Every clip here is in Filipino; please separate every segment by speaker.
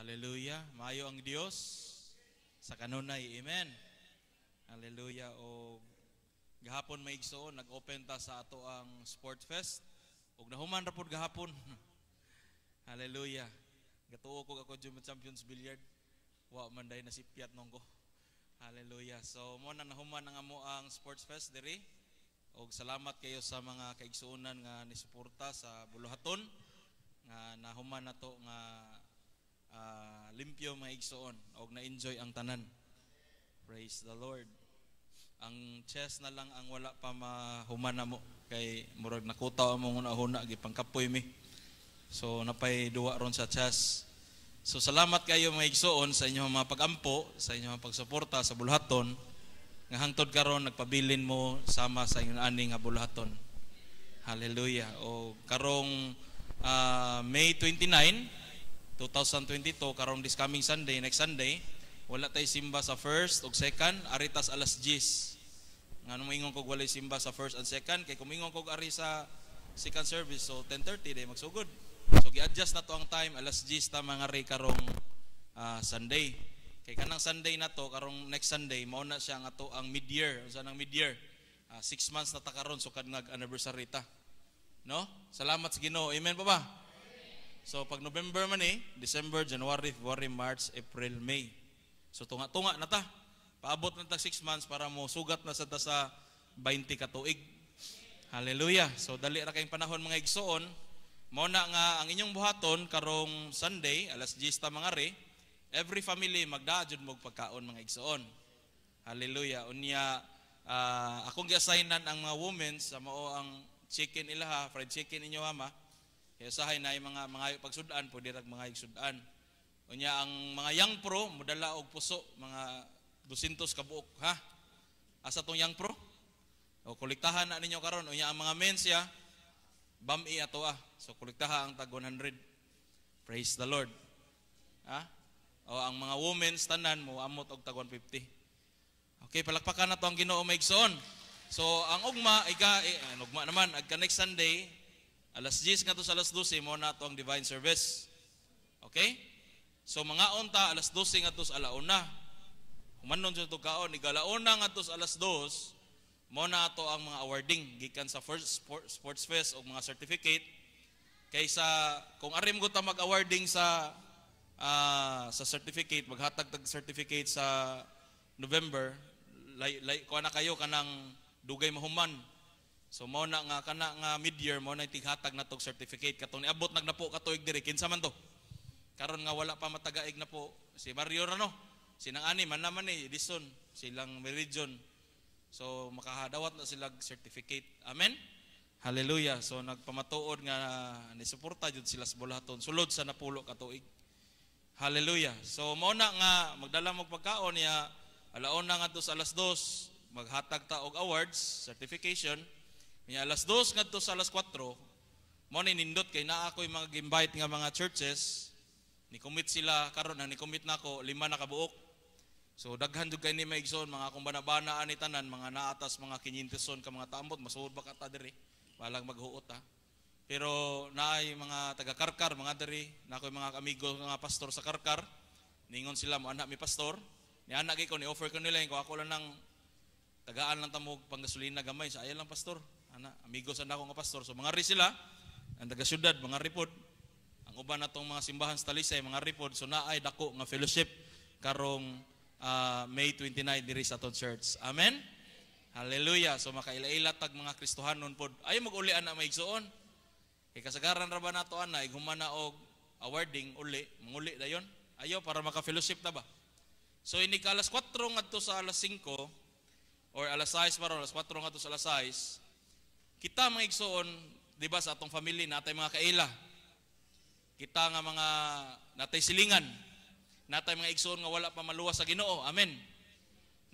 Speaker 1: Hallelujah. Maayo ang Dios sa kanunay. Amen. Hallelujah. O gahapon may igsoon, nag-open ta sa ato ang Sport Fest. O nahuman ra gahapon. Hallelujah. Gatuo ko ako Jumbo Champions Billiard. Wa man day nasipyat nong ko. Hallelujah. So mo na nahuman ang amo ang Sports Fest diri. O salamat kayo sa mga kaigsuonan nga nisuporta sa Buluhaton nga nahuman nato nga uh, limpyo maigsoon og na-enjoy ang tanan. Praise the Lord. Ang chest na lang ang wala pa mahumana mo kay murag nakutaw mo una-huna gipangkapoy mi. So napay duwa ron sa chess. So salamat kayo maigsoon sa inyong mga pagampo, sa inyong mga pagsuporta sa bulhaton nga hangtod karon nagpabilin mo sama sa inyong aning nga bulhaton. Hallelujah. O karong uh, May 29 2022 karong this coming Sunday next Sunday wala tay simba sa first ug second aritas alas 10 nga moingon kog walay simba sa first and second kay kumingon kog ari sa second service so 10:30 day magsugod so gi-adjust na to ang time alas 10 ta mga ray karong uh, Sunday kay kanang Sunday na to karong next Sunday mao na siya ato ang mid-year unsa nang mid-year 6 uh, ah, months na ta karon so kad nag anniversary ta no salamat sa Ginoo amen pa ba So pag November man eh, December, January, February, March, April, May. So tunga-tunga na ta. Paabot na ta 6 months para mo sugat na sa ta sa 20 ka tuig. Hallelujah. So dali ra kayong panahon mga igsoon. Mao na nga ang inyong buhaton karong Sunday alas 10 ta mga re, every family magdaad jud mo pagkaon mga igsoon. Hallelujah. Unya uh, akong gi-assignan ang mga women sa mao ang chicken ilaha, fried chicken inyo ha ma. Kaya sahay na yung mga mangayo pagsudan, pwede rag mangayo sudan. Unya ang mga young pro, mudala og puso, mga 200 kabuok, ha? Asa tong young pro? O kolektahan na ninyo karon unya ang mga men siya, i ato ah. So kolektaha ang tag 100. Praise the Lord. Ha? O ang mga women tanan mo amot og tag 150. Okay, palakpakan na to ang Ginoo maigsoon. So ang ugma, iga, eh, ugma naman, agka next Sunday, Alas 10 nga to sa alas 12, mo na ang divine service. Okay? So mga unta, alas 12 nga to sa alauna. Humanon sa tukaon, igalauna nga to sa alas 2, mo na ang mga awarding, gikan sa first sports fest o mga certificate. Kaysa kung arim ko ta mag-awarding sa uh, sa certificate, maghatag tag certificate sa November, lay, lay, kuha na kayo kanang dugay mahuman So mo na nga kana nga mid-year mo na tighatag na tog certificate katong abot nag napo katuig diri kinsa man to. Karon nga wala pa matagaig na po si Mario Rano. Si nang ani man naman ni eh, Edison, silang Meridian. So makahadawat na silang certificate. Amen. Hallelujah. So nagpamatuod nga ah, ni suporta jud sila sa bulaton sulod sa napulo ka tuig. Hallelujah. So mo na nga magdala mo pagkaon niya alaon na nga dos alas 2 maghatag ta og awards certification niya alas 2 ngadto sa alas 4, mo ni nindot kay naa ako'y mga invite nga mga churches. Ni commit sila karon na ni commit nako lima na kabuok. So daghan jud kay ni maigsoon mga akong banabana ani tanan mga naatas mga kinyinteson ka mga tambot masuod ba ka ta diri. Walang maghuot ha. Pero naay mga taga Karkar mga diri, nakoy mga amigo nga pastor sa Karkar. Ningon sila mo anak mi pastor. Ni anak ko ni offer ko nila ko ako lang nang tagaan lang tamog panggasolina gamay sa so, lang pastor ana amigo ana ko nga pastor so mga ri sila ang taga syudad mga ripod ang uban natong mga simbahan sa Talisay mga report so naay dako nga fellowship karong uh, May 29 diri sa aton church amen Hallelujah. So makaila-ila tag mga Kristohanon pod. Ay mag-uli ana maigsuon. Kay kasagaran ra ba nato ana igumana og awarding uli, manguli dayon. Ayo para maka-fellowship ta ba. So ini ka 4 ngadto sa alas 5 or alas 6 para alas 4 ngadto sa alas 6 Kita mga igsoon, di ba sa atong family, natay mga kaila. Kita nga mga natay silingan. Natay mga igsoon nga wala pa maluwas sa Ginoo. Amen.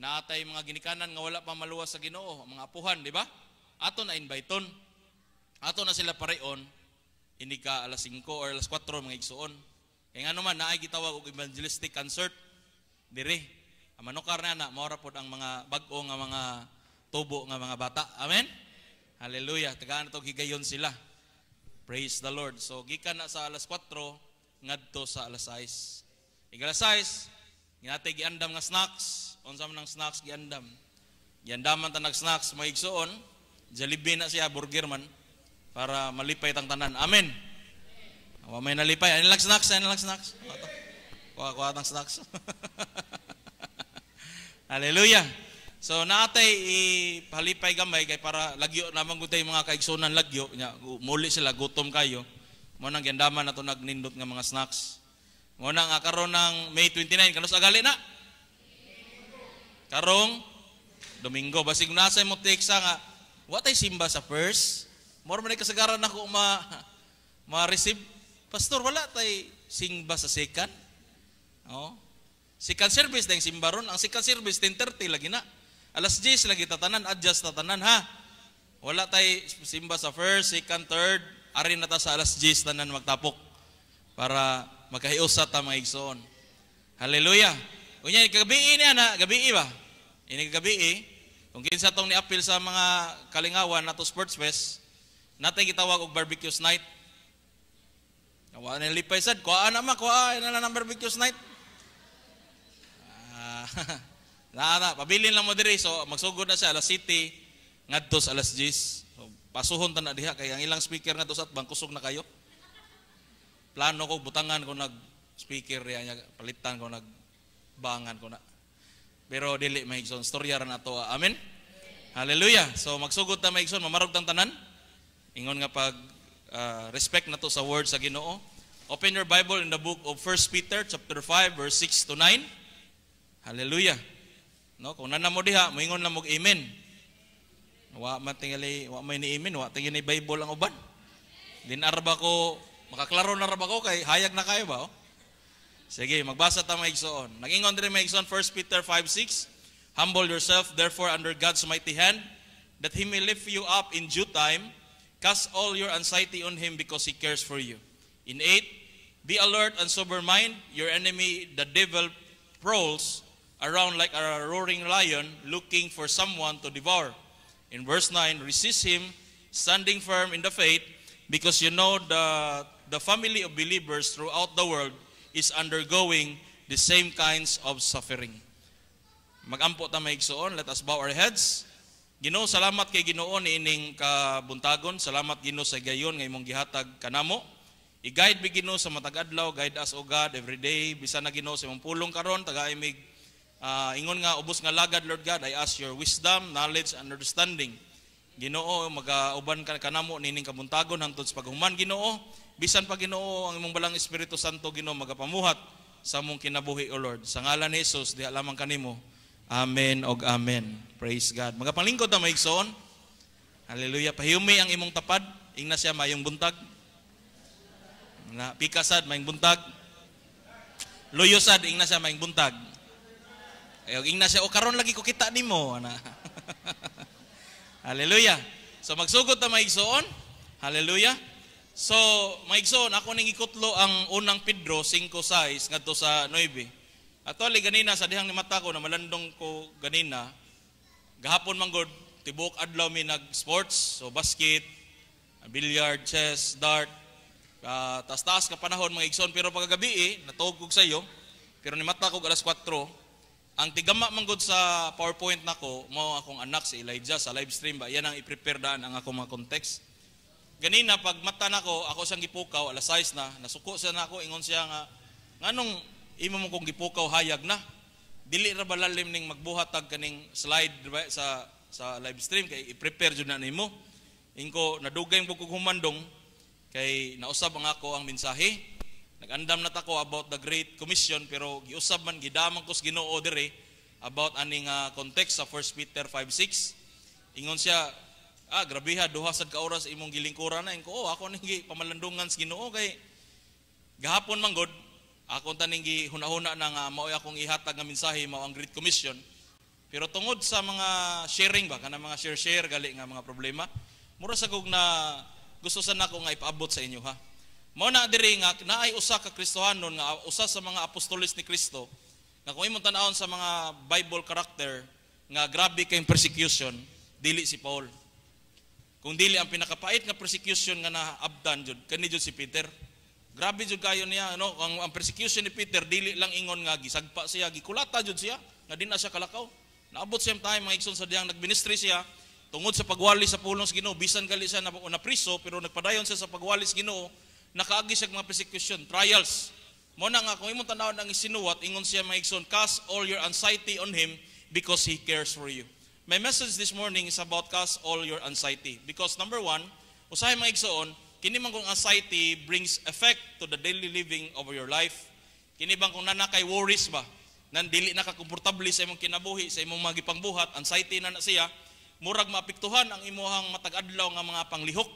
Speaker 1: Natay mga ginikanan nga wala pa maluwas sa Ginoo, mga apuhan, di ba? Ato na inviteon. Ato na sila pareon ini ka alas 5 or alas 4 mga igsoon. Kay nga naman naay gitawag og evangelistic concert dire. Manokar na na maura pod ang mga bag-o nga mga tubo nga mga bata. Amen. Hallelujah. Tagaan to higayon sila. Praise the Lord. So gikan na sa alas 4 ngadto sa alas 6. Ig alas 6 ginatay giandam nga snacks. Unsa man ang snacks giandam? Giandaman man nag snacks maigsuon. Jollibee na siya burger man para malipay tang tanan. Amen. Wa may nalipay. Ano lang snacks? Ano lang snacks? Kuha, kuha tang snacks. Hallelujah. So natay ipalipay gamay kay para lagyo naman gutay mga kaigsunan lagyo nya muli sila gutom kayo. Mo nang gendaman nato nagnindot nga mga snacks. Mo nang ah, karon ng May 29 kanus agali na. Karong Domingo basig nasay mo teksa nga what tay simba sa first. More man kasagaran ako ma ma-receive. Pastor wala tay simba sa second. Oh. Second service dang simbaron. Ang second service 10:30 lagi na. Alas 10 lagi tatanan, adjust tatanan ha. Wala tay simba sa first, second, third, ari na ta sa alas 10 tanan magtapok para makahiusa ta mga igsoon. Hallelujah. Unya gabi niya na, gabi ba? Ini gabi eh. kung kinsa tong ni niapil sa mga kalingawan nato sports fest, natay gitawag og barbecue night. Nawa na lipay sad, kuha na ma, kuha na lang barbecue night. Ah, Naara, pabilin lang mo diri. So, magsugod na siya alas city, ngadto sa alas 10. So, pasuhon ta na diha. kay ang ilang speaker nga sa atbang, kusog na kayo. Plano ko, butangan ko nag speaker niya, palitan ko nag bangan ko na. Pero dili maigson, storya ra nato. Ah. Amen. Hallelujah. So magsugod ta maigson, mamarog tang tanan. Ingon nga pag uh, respect nato sa word sa Ginoo. Open your Bible in the book of 1 Peter chapter 5 verse 6 to 9. Hallelujah. No, kung nanamo diha, moingon na og amen. Wa man wa may ni amen, wa ni Bible ang uban. Din arba ko, makaklaro na ra ko kay hayag na kayo ba? Oh? Sige, magbasa ta maigsoon. Nagingon diri maigsoon 1 Peter 5:6. Humble yourself therefore under God's mighty hand that he may lift you up in due time. Cast all your anxiety on him because he cares for you. In 8, be alert and sober mind. Your enemy the devil prowls around like a roaring lion looking for someone to devour. In verse 9, resist him, standing firm in the faith, because you know the, the family of believers throughout the world is undergoing the same kinds of suffering. Magampo ta maigsoon, let us bow our heads. Ginoo, salamat kay Ginoo ining kabuntagon. Salamat Ginoo sa gayon nga imong gihatag kanamo. I-guide bi Ginoo sa matag adlaw, guide us o God every day. Bisan na Ginoo sa imong pulong karon, taga-imig uh, ingon nga ubos nga lagad Lord God, I ask your wisdom, knowledge and understanding. Ginoo magauban ka kanamo nining kamuntagon, hangtod sa paghuman Ginoo bisan pa Ginoo ang imong balang Espiritu Santo Ginoo magapamuhat sa mong kinabuhi o Lord sa ngalan ni Jesus di alamang kanimo amen og amen praise God Magapalingkod ta maigsoon hallelujah pahiyumi ang imong tapad ingna siya mayong buntag na pikasad mayong buntag luyosad ingna siya mayong buntag Ayog ingna siya, o karon lagi ko kita nimo ana. Hallelujah. So magsugod ta maigsoon. Hallelujah. So maigsoon ako ning ikutlo ang unang Pedro 5 size ngadto sa 9. Ato Actually ganina sa dihang ni mata ko na malandong ko ganina gahapon man god tibuok adlaw mi nag sports so basket billiard chess dart uh, ah, taas tas ka panahon mga igsoon pero pagkagabi eh, natugog sayo pero ni mata ko alas 4 ang tigama manggod sa PowerPoint nako mao akong anak si Elijah sa live stream ba. Yan ang i-prepare daan ang akong mga context. Ganina pag mata nako ako siyang gipukaw ala size na nasuko sa nako ingon siya nga nganong imo mo kong gipukaw hayag na. Dili ra balalim ning magbuhat tag kaning slide diba, sa sa live stream kay i-prepare jud na nimo. Ingko nadugay mo kog humandong kay nausab ang ako ang mensahe Nagandam na ako about the Great Commission pero giusab man gidaman kus sa Ginoo dire about aning uh, context sa 1 Peter 5:6. Ingon siya, ah grabeha duha sad ka oras imong gilingkuran na ko oh, ako ning pamalandungan sa Ginoo kay gahapon man god ako ta ning hunahuna nang uh, maoy akong ihatag nga mensahe mao ang Great Commission. Pero tungod sa mga sharing ba kana mga share share gali nga mga problema, mura sa kog na gusto sa nako nga ipaabot sa inyo ha. Mao na diri nga naay usa ka Kristohanon nga usa sa mga apostolis ni Kristo nga kung imong tan-awon sa mga Bible character nga grabe kay persecution dili si Paul. Kung dili ang pinakapait nga persecution nga naabdan jud kani jud si Peter. Grabe jud kayo niya no ang, ang persecution ni Peter dili lang ingon nga gisagpa siya gikulata jud siya nga di siya kalakaw. Naabot same time mga igsoon sa diyang nagministry siya tungod sa pagwali sa pulong sa Ginoo bisan kali siya na, na priso pero nagpadayon siya sa pagwali sa Ginoo nakaagi sa mga persecution, trials. Mo na nga kung imong tanawon ang isinuwat ingon siya ikson, cast all your anxiety on him because he cares for you. My message this morning is about cast all your anxiety because number one, usahay maigsoon kini man kung anxiety brings effect to the daily living of your life. Kini bang kung nana kay worries ba nan dili na sa imong kinabuhi, sa imong mga anxiety na na siya, murag maapektuhan ang imuhang matag-adlaw nga mga panglihok.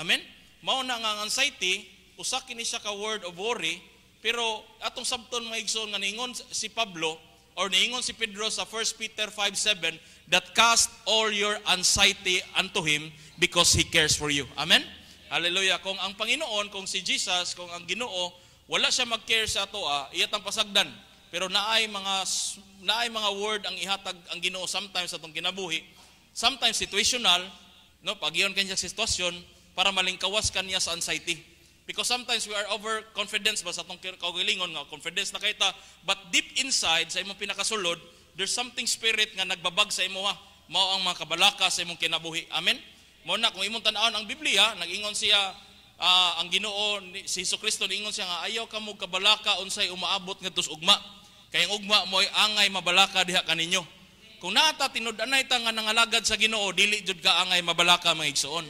Speaker 1: Amen mao na nga ang anxiety usa kini siya ka word of worry pero atong sabton mga igsoon nga ningon si Pablo or ningon si Pedro sa 1 Peter 5:7 that cast all your anxiety unto him because he cares for you. Amen. Hallelujah. Kung ang Panginoon, kung si Jesus, kung ang Ginoo wala siya mag-care sa atoa, ah, iyat ang pasagdan. Pero naay mga naay mga word ang ihatag ang Ginoo sometimes atong kinabuhi. Sometimes situational, no, pag iyon kanya sitwasyon, para malingkawas kaniya sa anxiety. Because sometimes we are overconfident ba sa itong kagilingon nga, confidence na kita. But deep inside, sa imong pinakasulod, there's something spirit nga nagbabag sa imo ha. Mao ang mga kabalaka sa imong kinabuhi. Amen? Mo na, kung imong tanawon ang Biblia, nagingon siya, uh, ang ginoo, ni si Jesus Kristo, ingon siya nga, ayaw ka mo kabalaka unsay umaabot nga tus ugma. Kaya ang ugma mo ay angay mabalaka diha kaninyo. Kung nata tinud-anay ta nga nangalagad sa ginoo, dili jud ka angay mabalaka mga igsoon.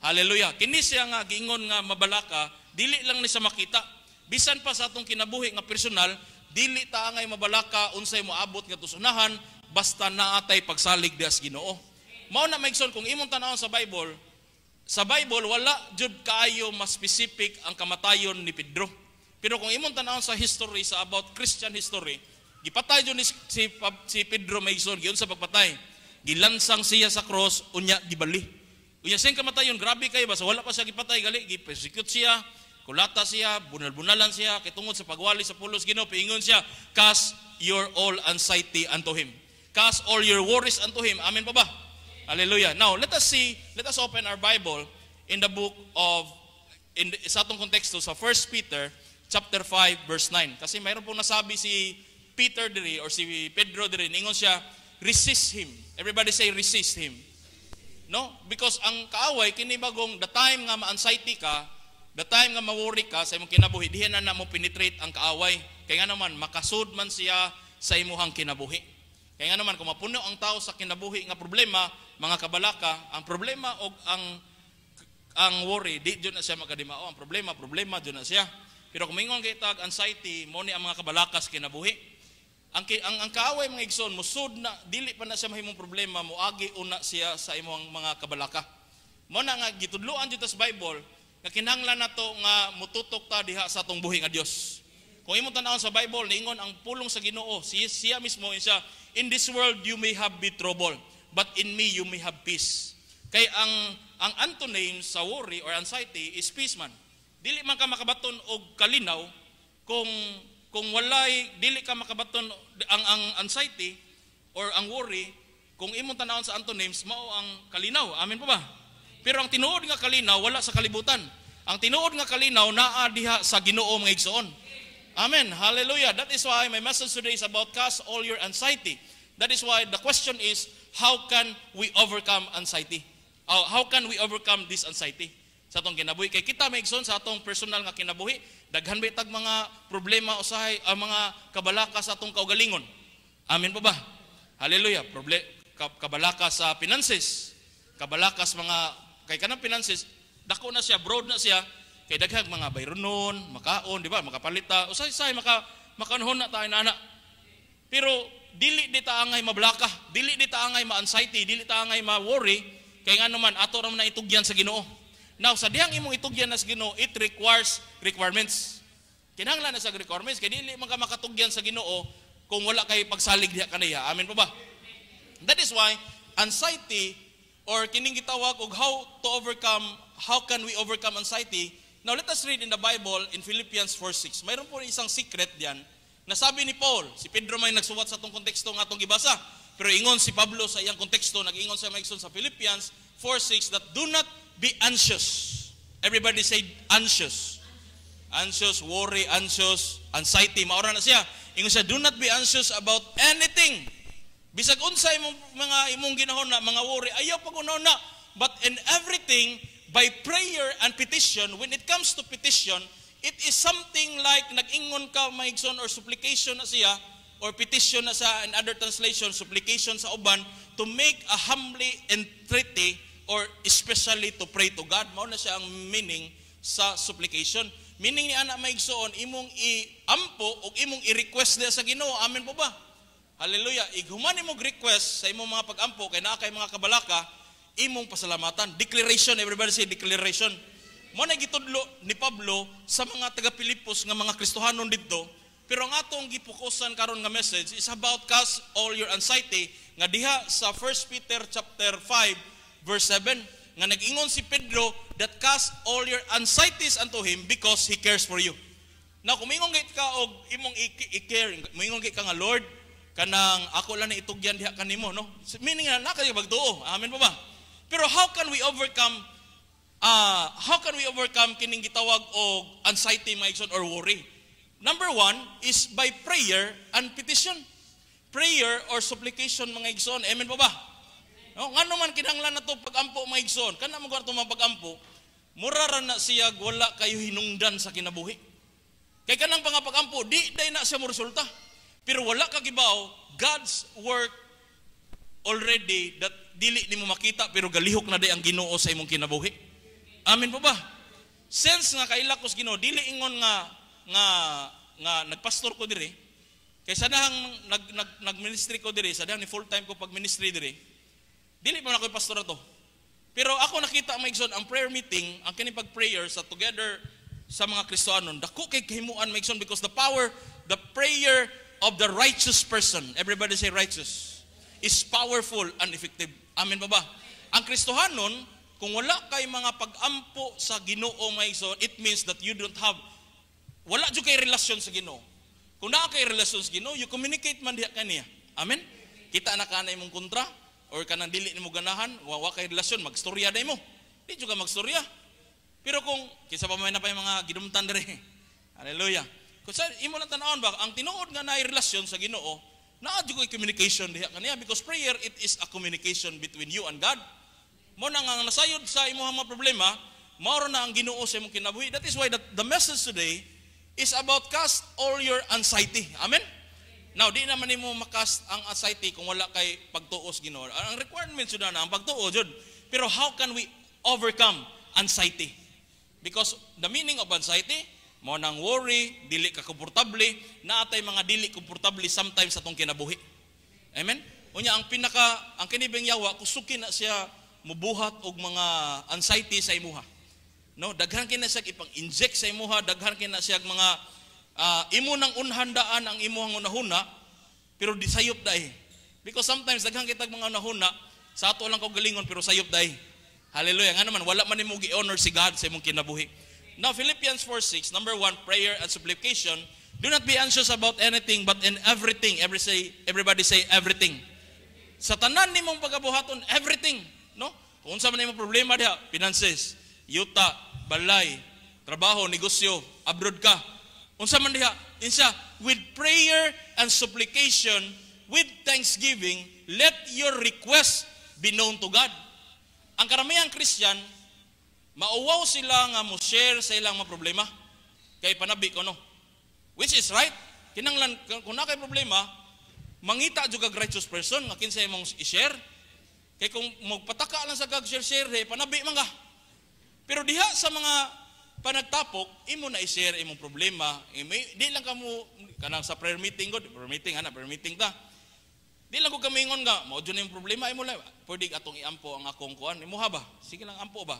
Speaker 1: Hallelujah. Kini siya nga giingon nga mabalaka, dili lang ni sa makita. Bisan pa sa atong kinabuhi nga personal, dili ta nga mabalaka unsay moabot nga tusunahan basta naatay pagsalig dias Ginoo. Mao na maigsoon kung imong tan-awon sa Bible, sa Bible wala jud kaayo mas specific ang kamatayon ni Pedro. Pero kung imong tan-awon sa history sa about Christian history, gipatay jud ni si, si Pedro maigsoon giun sa pagpatay. Gilansang siya sa cross unya gibali. Kunya siyang kamatayon, grabe kayo ba? wala pa siya gipatay, gali, gipersecute siya, kulata siya, bunal-bunalan siya, kitungod sa pagwali sa pulos Ginoo, piingon siya, cast your all anxiety unto him. Cast all your worries unto him. Amen pa ba? Hallelujah. Now, let us see, let us open our Bible in the book of in the, sa atong konteksto sa 1 Peter chapter 5 verse 9. Kasi mayroon pong nasabi si Peter diri or si Pedro diri, ningon siya, resist him. Everybody say resist him. No? Because ang kaaway, kini bagong the time nga ma-anxiety ka, the time nga ma-worry ka sa imong kinabuhi, diha na na mo penetrate ang kaaway. Kaya nga naman, makasud man siya sa imuhang kinabuhi. Kaya nga naman, kung mapuno ang tao sa kinabuhi nga problema, mga kabalaka, ang problema o ang ang worry, di jud na siya makadimao. Ang problema, problema, jud na siya. Pero kung mingon kay tag anxiety, mo ni ang mga kabalaka sa kinabuhi. Ang, ang, ang kaaway mga igsoon mo, sud na, dili pa na siya mahimong problema mo, agi una siya sa imong mga kabalaka. Mo na nga, gitudluan dito sa Bible, nga kinahanglan na to nga mututok ta diha sa atong buhi nga Dios. Kung imong tan-aw sa Bible, niingon ang pulong sa Ginoo, siya, siya mismo siya, in this world you may have be trouble, but in me you may have peace. Kay ang ang antonym sa worry or anxiety is peace man. Dili man ka makabaton og kalinaw kung kung walay dili ka makabaton ang ang anxiety or ang worry kung imong tanawon sa antonyms mao ang kalinaw amen po ba pero ang tinuod nga kalinaw wala sa kalibutan ang tinuod nga kalinaw naa diha sa Ginoo nga igsoon amen hallelujah that is why my message today is about cast all your anxiety that is why the question is how can we overcome anxiety how can we overcome this anxiety sa atong kinabuhi kay kita maigsoon sa atong personal nga kinabuhi Daghan bitag mga problema usahay ang ah, mga kabalaka sa atong kaugalingon. Amen pa ba? Hallelujah. Proble kabalaka sa finances. Kabalaka sa mga kay kanang finances dako na siya broad na siya kay daghang mga bayronon, makaon, di ba? Makapalita, usay-say maka makanhon na tayo na anak. Pero dili di ta angay mablaka, dili di ta angay ma-anxiety, dili ta angay ma-worry kay nganuman naman ato ra man itugyan sa Ginoo. Now, sa diyang imong itugyan na sa Ginoo, it requires requirements. Kinahanglan na sa requirements. Kaya dili man ka makatugyan sa Ginoo kung wala kay pagsalig diha kaniya. Amen po ba? That is why anxiety or kining gitawag og how to overcome, how can we overcome anxiety? Now let us read in the Bible in Philippians 4:6. Mayroon po isang secret diyan na sabi ni Paul, si Pedro may nagsuwat sa atong konteksto nga atong gibasa. Pero ingon si Pablo sa iyang konteksto, nag-ingon sa Maikson sa Philippians 4:6 that do not Be anxious. Everybody say anxious. Anxious, worry, anxious, anxiety. Maura na siya. Ingon siya, do not be anxious about anything. Bisag unsay imong mga imong ginahon na mga worry, ayaw pag na. But in everything, by prayer and petition, when it comes to petition, it is something like nag-ingon ka mahigson or supplication na siya or petition na sa in other translation, supplication sa uban to make a humbly entreaty or especially to pray to God. Mao na siya ang meaning sa supplication. Meaning ni anak maigsoon, imong iampo ampo o imong i-request niya sa ginoo. Amen po ba? Hallelujah. Ighuman imong request sa imong mga pag-ampo, kay naa kay mga kabalaka, imong pasalamatan. Declaration, everybody say declaration. Mao na gitudlo ni Pablo sa mga taga-Pilipos nga mga Kristohanon didto, pero ang atong gipukusan karon nga message is about cast all your anxiety nga diha sa 1 Peter chapter 5 verse 7, nga nag-ingon si Pedro, that cast all your anxieties unto Him because He cares for you. Na kumingon gate ka og imong i-care, kumingong gate ka nga, Lord, kanang ako lang na itugyan diha kanimo, no? Meaning na, nakayo bagtuo. Amen po ba? Pero how can we overcome uh, how can we overcome kining gitawag og anxiety maigson or worry? Number one is by prayer and petition. Prayer or supplication mga igson. Amen pa ba? O, oh, nga naman kinahanglan na to pagampo mga igsoon. Kana mo kwarto mga pagampo, murara na siya wala kayo hinungdan sa kinabuhi. Kay kanang mga pagampo, di day na siya muresulta. Pero wala kagibaw, God's work already that dili ni mo makita pero galihok na day ang Ginoo sa imong kinabuhi. Amin po ba? Since nga kailakos Ginoo dili ingon nga nga nga nagpastor ko diri, kay sadahang nag, nag, nag ministry ko diri, sadahang ni full time ko pag ministry diri, Dili pa na ako'y pastor ato. Pero ako nakita may igsoon ang prayer meeting, ang kini pag-prayer sa together sa mga Kristoanon, dako kay kahimuan may because the power, the prayer of the righteous person, everybody say righteous, is powerful and effective. Amen ba ba? Ang Kristohanon, kung wala kay mga pag-ampo sa Ginoo may it means that you don't have wala jud kay relasyon sa Ginoo. Kung naa kay relasyon sa Ginoo, you communicate man diha kaniya. Amen? Kita na kanay mong kontra, or kanang dili nimo ganahan, wa kay relasyon, magstorya day mo. Di juga magstorya. Pero kung kisa pa may na pa yung mga gidumtan dere. Hallelujah. Kung sa imo lang tan-awon ba, ang tinuod nga naay relasyon sa Ginoo, naa jud communication diha kaniya because prayer it is a communication between you and God. Mo na nga nasayod sa imong mga problema, mao na ang Ginoo sa imong kinabuhi. That is why the, the message today is about cast all your anxiety. Amen. Now, di naman nimo makas ang anxiety kung wala kay pagtuos Ginoo. Ang requirements yun na ang pagtuo jud. Pero how can we overcome anxiety? Because the meaning of anxiety mo nang worry, dili ka komportable, naatay mga dili komportable sometimes sa tong kinabuhi. Amen? Unya ang pinaka ang kinibing yawa kusuki na siya mubuhat og mga anxiety sa imuha. No, daghan kini siya ipang-inject sa imuha, daghan kini siya mga uh, imo nang unhandaan ang imuhang unahuna, pero di sayop dahi. Because sometimes, daghang kitag mga unahuna, sa ato lang ko galingon, pero sayop dai Hallelujah. Nga naman, wala man imo gi-honor si God sa imong kinabuhi. Now, Philippians 4.6, number one, prayer and supplication. Do not be anxious about anything, but in everything. Every say, everybody say everything. Sa tanan ni mong pagabuhaton, everything. No? Kung sa man imong problema diha, finances, yuta, balay, trabaho, negosyo, abroad ka, Unsa man diha? Insa with prayer and supplication with thanksgiving let your request be known to God. Ang karamihang Christian mauwaw sila nga mo share sa ilang mga problema kay panabi ko no. Which is right. Kinanglan kun na kay problema mangita juga kag righteous person nga kinsay imong i-share kay kung magpataka lang sa kag share share eh, panabi man ka. Pero diha sa mga pa nagtapok, imo na i-share imong problema. Imo, eh, di lang kamo kanang sa prayer meeting god, prayer meeting ana, prayer meeting ta. Di lang ko kami ingon nga, mo jud imong problema imo lang. Pwede atong iampo ang akong kuan. Imo ha ba? Sige lang ampo ba.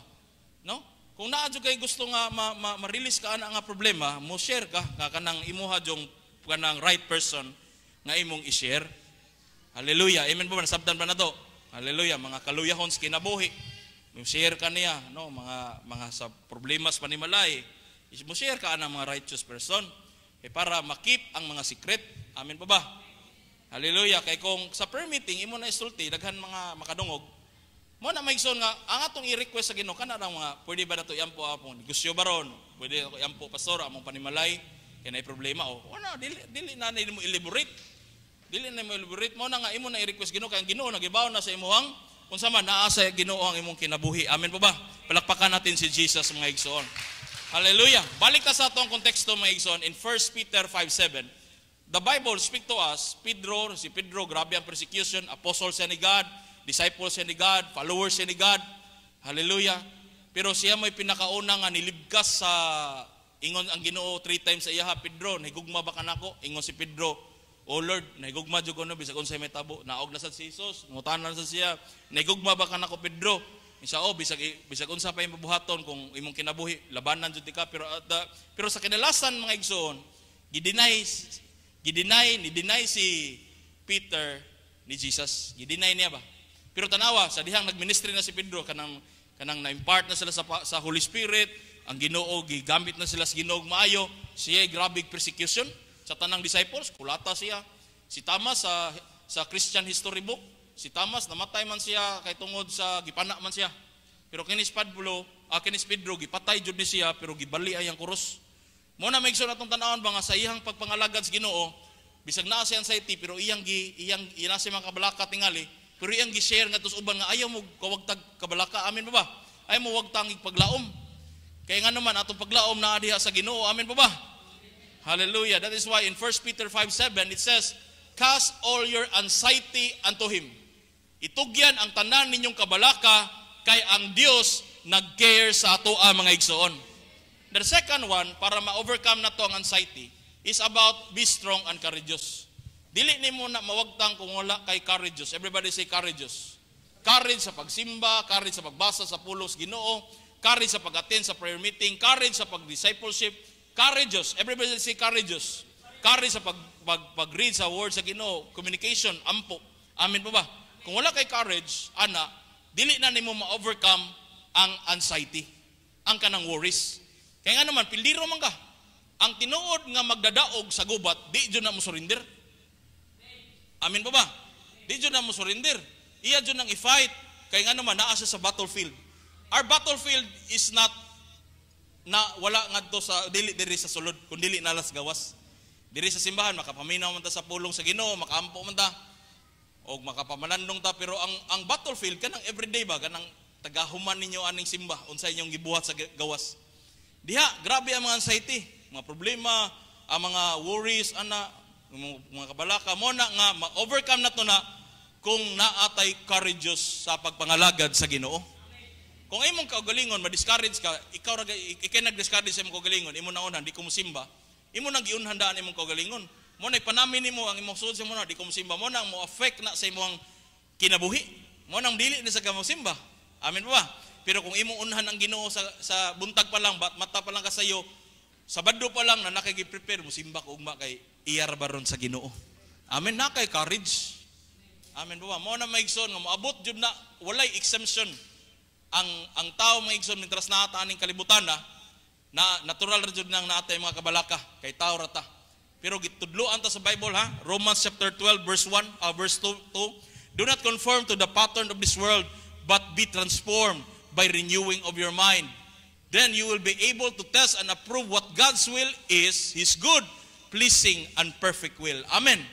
Speaker 1: No? Kung naa jud kay gusto nga ma, ma, ma-release ka ana nga problema, mo share ka ka kanang imuha jong kanang right person nga imong i-share. Hallelujah. Amen po ba? sabdan ba na to? Hallelujah. Mga kaluyahons kinabuhi. Yung share ka niya, no, mga, mga sa problemas panimalay, is mo share ka na mga righteous person eh, para makip ang mga secret. Amen pa ba? Hallelujah. Kay kung sa permitting, imo na isulti, daghan mga makadungog, mo na maigsoon nga, ang atong i-request sa Ginoo kana mga pwede ba nato iampo apon? gusto ba ron? Pwede ako iampo pastor among panimalay kay naay problema o. Oh. ano dili dili na nimo elaborate. Dili na mo elaborate mo na nga imo na i-request Ginoo kay ang Ginoo nagibaw na sa imong kung sama, naasa ginoo ang imong kinabuhi. Amen po ba? Palakpakan natin si Jesus mga igsoon. Hallelujah. Balik ta sa atong konteksto mga igsoon in 1 Peter 5:7. The Bible speak to us, Pedro, si Pedro, grabe ang persecution, apostles siya ni God, disciples siya ni God, followers siya ni God. Hallelujah. Pero siya may pinakauna nga nilibkas sa ingon ang Ginoo three times sa iya ha, Pedro, nigugma ba ka kanako? Ingon si Pedro, o Lord, nagugma jud ko no bisag unsay may tabo, naog na sad si Jesus, mutanan sa siya. Nagugma ba kanako Pedro? Isa o bisag bisag unsa pa imong buhaton kung imong kinabuhi, labanan jud ka pero at ah, the, pero sa kinalasan mga igsoon, gidinay gidinay ni deny si Peter ni Jesus. Gidinay niya ba? Pero tanawa sa dihang nagministry na si Pedro kanang kanang na-impart na sila sa sa Holy Spirit, ang Ginoo gigamit na sila sa Ginoo maayo, siya grabe persecution sa tanang disciples, kulata siya. Si Thomas sa sa Christian history book, si Thomas namatay man siya kay tungod sa gipana man siya. Pero kini Pablo, uh, ah, kini Pedro gipatay jud ni siya pero gibali ay ang krus. Mo na make sure natong tan-awon ba nga sa iyang pagpangalagad sa Ginoo, bisag naa siya sa anxiety pero iyang gi iyang ina siya mga kabalaka tingali, pero iyang gi-share nga tus uban nga ayaw mo kawagtag kabalaka amin ba ba? Ayaw mo wag tangig paglaom. Kaya nga naman atong paglaom na diha sa Ginoo amin ba ba? Hallelujah. That is why in 1 Peter 5.7, it says, Cast all your anxiety unto Him. Itugyan ang tanan ninyong kabalaka kay ang Dios nag-care sa ato ang ah, mga igsoon. The second one, para ma-overcome na to ang anxiety, is about be strong and courageous. Dili ni mo na mawagtang kung wala kay courageous. Everybody say courageous. Courage sa pagsimba, courage sa pagbasa sa pulos ginoo, courage sa pag-attend sa prayer meeting, courage sa pag-discipleship, Courageous. Everybody say courageous. Courage sa pag, pag, pag-read sa words sa Ginoo, communication, ampo. Amin po ba? Kung wala kay courage, ana, dili na nimo ma-overcome ang anxiety, ang kanang worries. Kaya nga naman, pildiro man ka. Ang tinuod nga magdadaog sa gubat, di dyan na mo surrender. Amin po ba? Di dyan na mo surrender. Iya dyan ang i-fight. Kaya nga naman, naasa sa battlefield. Our battlefield is not na wala ngadto sa dili diri sa sulod kun dili nalas gawas diri sa simbahan makapaminaw man ta sa pulong sa Ginoo makaampo man ta og makapamalandong ta pero ang ang battlefield kanang everyday ba kanang tagahuman ninyo aning simba unsa inyong gibuhat sa gawas diha grabe ang mga anxiety mga problema ang mga worries ana mga kabalaka mo na nga ma-overcome na to na kung naatay courageous sa pagpangalagad sa Ginoo kung imong kaugalingon, ma-discourage ka, ikaw ra ikay nag-discourage sa imong kaugalingon, imo na di ko musimba. Imo nang giunhandaan imong kaugalingon. Mo na ipanamin nimo ang imong sud sa mo di ko musimba mo nang mo affect na sa imong kinabuhi. Mo nang dili ni sa ka musimba. Amen ba? Pero kung imong unhan ang Ginoo sa, sa buntag pa lang, bat mata pa lang ka sayo, sabado pa lang na nakigi-prepare mo simba ko ugma kay iyar baron sa Ginoo. Amen na kay courage. Amen ba? Mo na maigson nga moabot jud na walay exemption ang ang tao mga igsoon mitras naata aning kalibutan ah, na natural ra jud nang naatay mga kabalaka kay tao ra Pero gitudloan ta sa Bible ha, Romans chapter 12 verse 1 uh, ah, verse 2, 2, do not conform to the pattern of this world but be transformed by renewing of your mind. Then you will be able to test and approve what God's will is, his good, pleasing and perfect will. Amen.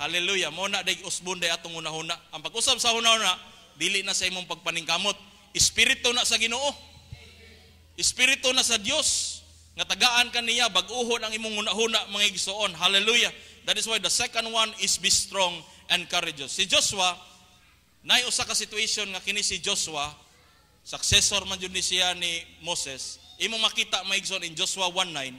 Speaker 1: Hallelujah. Mo na day usbon day atong unahuna. Ang pag-usab sa unahuna, dili na sa imong pagpaningkamot espiritu na sa Ginoo. Espiritu na sa Dios nga tagaan kaniya bag-uhon ang imong hunahuna mga igsoon. Hallelujah. That is why the second one is be strong and courageous. Si Joshua nay usa ka situation nga kini si Joshua successor man jud ni siya ni Moses. Imong makita maigsoon in Joshua 1:9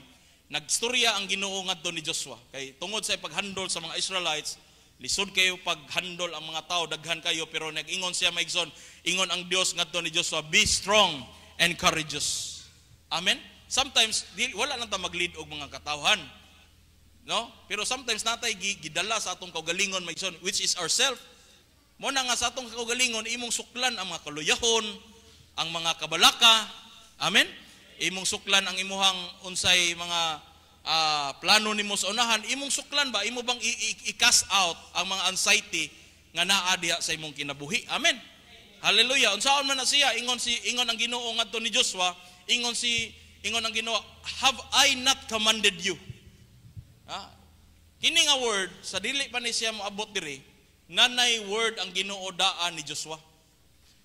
Speaker 1: nagstorya ang Ginoo ngadto ni Joshua kay tungod sa paghandol sa mga Israelites Lisod kayo paghandol ang mga tao, daghan kayo, pero nag-ingon siya maigson, ingon ang Dios ngadto ni Joshua, be strong and courageous. Amen? Sometimes, wala lang ta mag-lead og mga katawhan. No? Pero sometimes natay gidala sa atong kaugalingon maigson, which is ourself. Mo na nga sa atong kaugalingon imong suklan ang mga kaluyahon, ang mga kabalaka. Amen? Imong suklan ang imuhang unsay mga uh, plano nimo sa unahan, imong suklan ba? Imo bang i-cast out ang mga anxiety nga naa diha sa imong kinabuhi? Amen. Hallelujah. Unsaon man na siya, ingon si ingon ang Ginoo ngadto ni Joshua, ingon si ingon ang Ginoo, "Have I not commanded you?" Ha? Kini nga word sa dili pa ni siya moabot diri, nanay word ang Ginoo daan ni Joshua.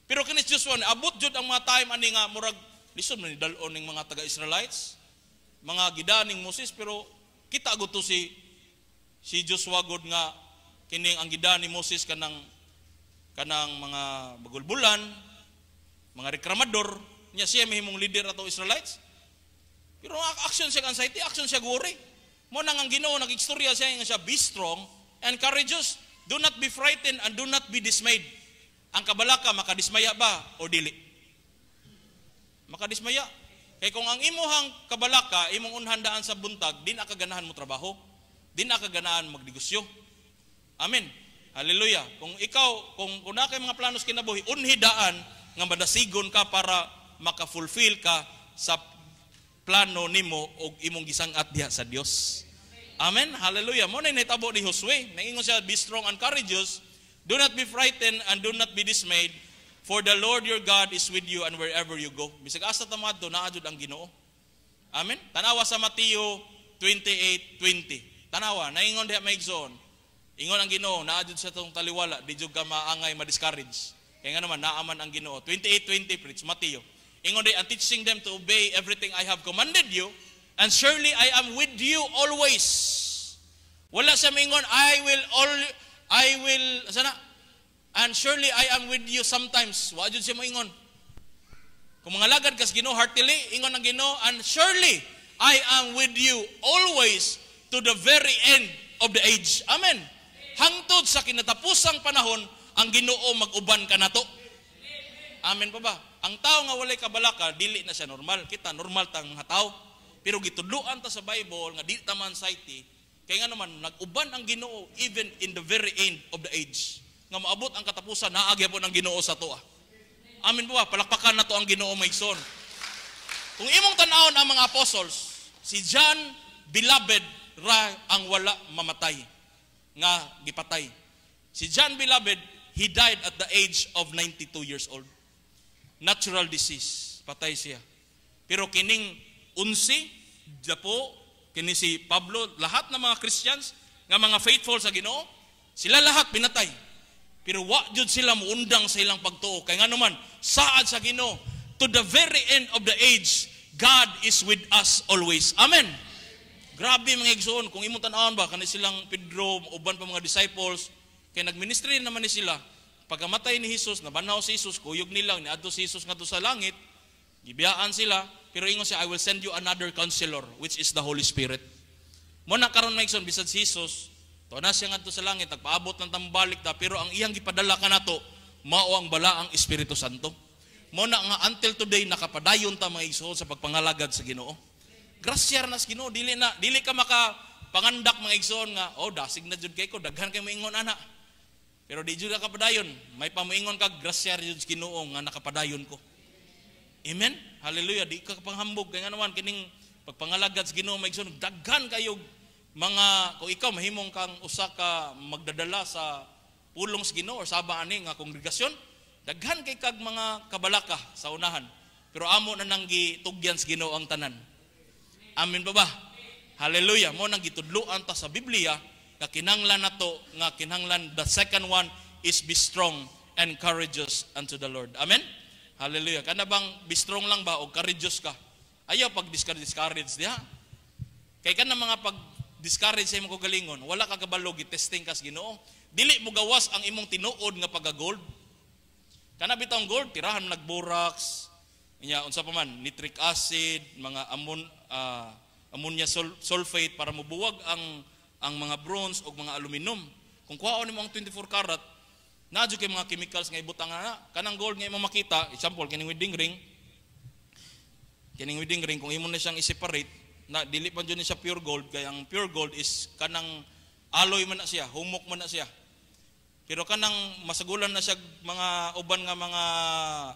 Speaker 1: Pero kini Joshua, abot jud ang mga time ani nga murag lisod man ni dalon ning mga taga-Israelites mga gidaning Moses pero kita gud to si si Joshua gud nga kining ang gidani Moses kanang kanang mga bagulbulan, mga reklamador, niya siya mahimong leader ato Israelites. Pero action siya anxiety, action siya guri. Mo nang ang Ginoo nagistorya siya nga siya be strong and courageous. Do not be frightened and do not be dismayed. Ang kabalaka makadismaya ba o dili? Makadismaya. Kay kung ang imuhang kabalaka, imong unhandaan sa buntag, din akaganahan mo trabaho, din akaganahan magnegosyo. Amen. Hallelujah. Kung ikaw, kung kuna kay mga planos kinabuhi, unhidaan nga madasigon ka para makafulfill ka sa plano nimo og imong gisangat diha sa Dios. Amen. Hallelujah. Mo na nitabo ni Josue, naingon siya, be strong and courageous. Do not be frightened and do not be dismayed For the Lord your God is with you and wherever you go. Bisag asa tamad do naa ang Ginoo. Amen. Tanawa sa Mateo 28:20. Tanawa naingon diha maigsoon. Ingon ang Ginoo naa sa tong taliwala di jud ka maangay ma-discourage. Kaya nga naman naaman ang Ginoo. 28:20 preach Mateo. Ingon di and teaching them to obey everything I have commanded you and surely I am with you always. Wala sa mingon I will all I will sana And surely I am with you sometimes. Wa jud siya moingon. Kung mga lagad kas Ginoo heartily, ingon ang Ginoo, and surely I am with you always to the very end of the age. Amen. Hangtod sa kinatapusang panahon, ang Ginoo mag-uban kanato. Amen pa ba? Ang tao nga walay kabalaka, dili na siya normal. Kita normal tang mga tao. Pero gitudluan ta sa Bible nga di ta man sighty, kay nga naman nag-uban ang Ginoo even in the very end of the age nga maabot ang katapusan naa gyapon ang Ginoo sa toa. Amin po ba? Palakpakan na to ang Ginoo may maigsoon. Kung imong tan-awon ang mga apostles, si John Beloved ra ang wala mamatay nga gipatay. Si John Beloved, he died at the age of 92 years old. Natural disease, patay siya. Pero kining unsi, japo, kini si Pablo, lahat ng mga Christians, nga mga faithful sa Ginoo, sila lahat pinatay. Pero wa jud sila muundang sa ilang pagtuo. Kay nga naman, saad sa Ginoo to the very end of the age, God is with us always. Amen. Grabe mga igsoon, kung imong tan-awon ba kani silang Pedro uban pa mga disciples kay nagministry naman ni sila. Pagkamatay ni Jesus, nabanaw si Hesus, kuyog nila, ni adto si Hesus ngadto sa langit, gibiyaan sila, pero ingon siya, I will send you another counselor, which is the Holy Spirit. Mo na karon mga igsoon bisan si Hesus, Tuwa na siya ngadto sa langit, nagpaabot ng tambalik ta, pero ang iyang gipadala kanato mao ang balaang Espiritu Santo. Mo na nga until today nakapadayon ta mga igsoon sa pagpangalagad sa Ginoo. Grasya na sa Ginoo, dili na dili ka maka pangandak mga igsoon nga, oh dasig na jud kay ko, daghan kay moingon ana. Pero di jud ka kapadayon, may pamuingon kag grasya jud sa Ginoo nga nakapadayon ko. Amen. Hallelujah. Di ka panghambog kay nga naman kining pagpangalagad sa Ginoo mga maigsoon, daghan kayo mga kung ikaw mahimong kang usa ka magdadala sa pulong sa Ginoo or sa ani nga kongregasyon, daghan kay kag mga kabalaka sa unahan. Pero amo na nang gitugyan sa Ginoo ang tanan. Amen ba ba? Hallelujah. Mo nang gitudloan ta sa Biblia nga kinanglan nato nga kinanglan the second one is be strong and courageous unto the Lord. Amen. Hallelujah. Kana bang be strong lang ba o courageous ka? Ayaw pag discourage discourage diha. Kay kana mga pag discourage sa imong kagalingon, wala ka kabalo gitesting kas Ginoo. Dili mo gawas ang imong tinuod nga pagagold. Kana bitaw gold, tirahan mo nagborax, nya unsa pa man, nitric acid, mga amon uh, ah, ammonia sul- sulfate para mubuwag ang ang mga bronze o mga aluminum. Kung kuhaon nimo ang 24 karat, Nadyo kay mga chemicals nga ibutang na, kanang gold nga imong makita, example, kining wedding ring, kining wedding ring, kung imo na siyang i-separate, na dili pa jud sa pure gold kay ang pure gold is kanang alloy man na siya, humok man na siya. Pero kanang masagulan na siya mga uban nga mga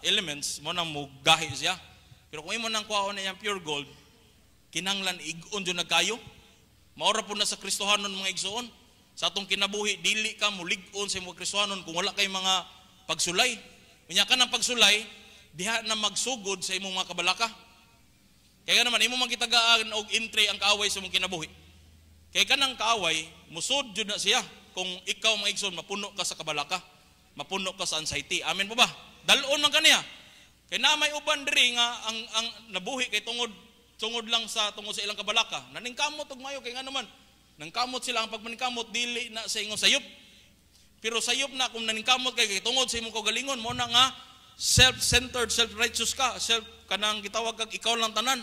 Speaker 1: elements mo nang mugahi siya. Pero kung imo nang kuhaon na yang pure gold, kinanglan igon jud nagkayo. Maura po na sa Kristohanon mga igsoon. Sa atong kinabuhi, dili ka muligon sa mga Kristohanon kung wala kay mga pagsulay. Kunya ka ng pagsulay, diha na magsugod sa imong mga kabalaka. Kaya naman, imo man kitagaan og entry ang kaaway sa mong kinabuhi. Kaya kanang kaaway, musod jud na siya kung ikaw mga igsoon mapuno ka sa kabalaka, mapuno ka sa anxiety. Amen po ba? Dalon man kaniya. Kay na may uban diri nga ang ang nabuhi kay tungod tungod lang sa tungod sa ilang kabalaka. Naningkamot og mayo kay nga naman, nangkamot sila ang pagmaningkamot dili na sa ingon sayop. Pero sayop na kung naningkamot kay, kay tungod sa imong kagalingon mo na nga self-centered, self-righteous ka, self kanang gitawag kag ikaw lang tanan.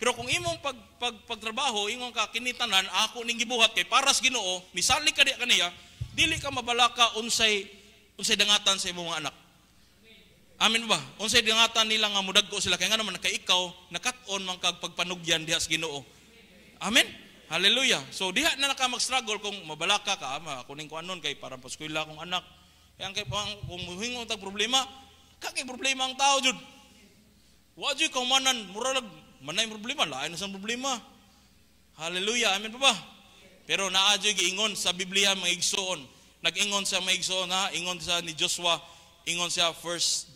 Speaker 1: Pero kung imong pag, pag pagtrabaho, imong ka kinitanan, ako ning gibuhat kay para sa Ginoo, misali ka di kaniya, dili ka mabalaka unsay unsay dangatan sa imong mga anak. Amen ba? Unsay dangatan nila nga mudagko sila kay nga naman kay ikaw nakat-on man kag pagpanugyan diha sa Ginoo. Amen. Hallelujah. So diha na naka mag-struggle kung mabalaka ka, ama, kuning ko anon kay para paskwela kong anak. Yang kay pang kung muhingon tag problema, Kaki problema ang tao jud. Wa jud manan muralag manay problema lain sa problema. Hallelujah. Amen pa ba? Pero naa giingon sa Biblia maigsuon. Nag-ingon sa maigsuon ha, ingon sa ni Joshua, ingon siya first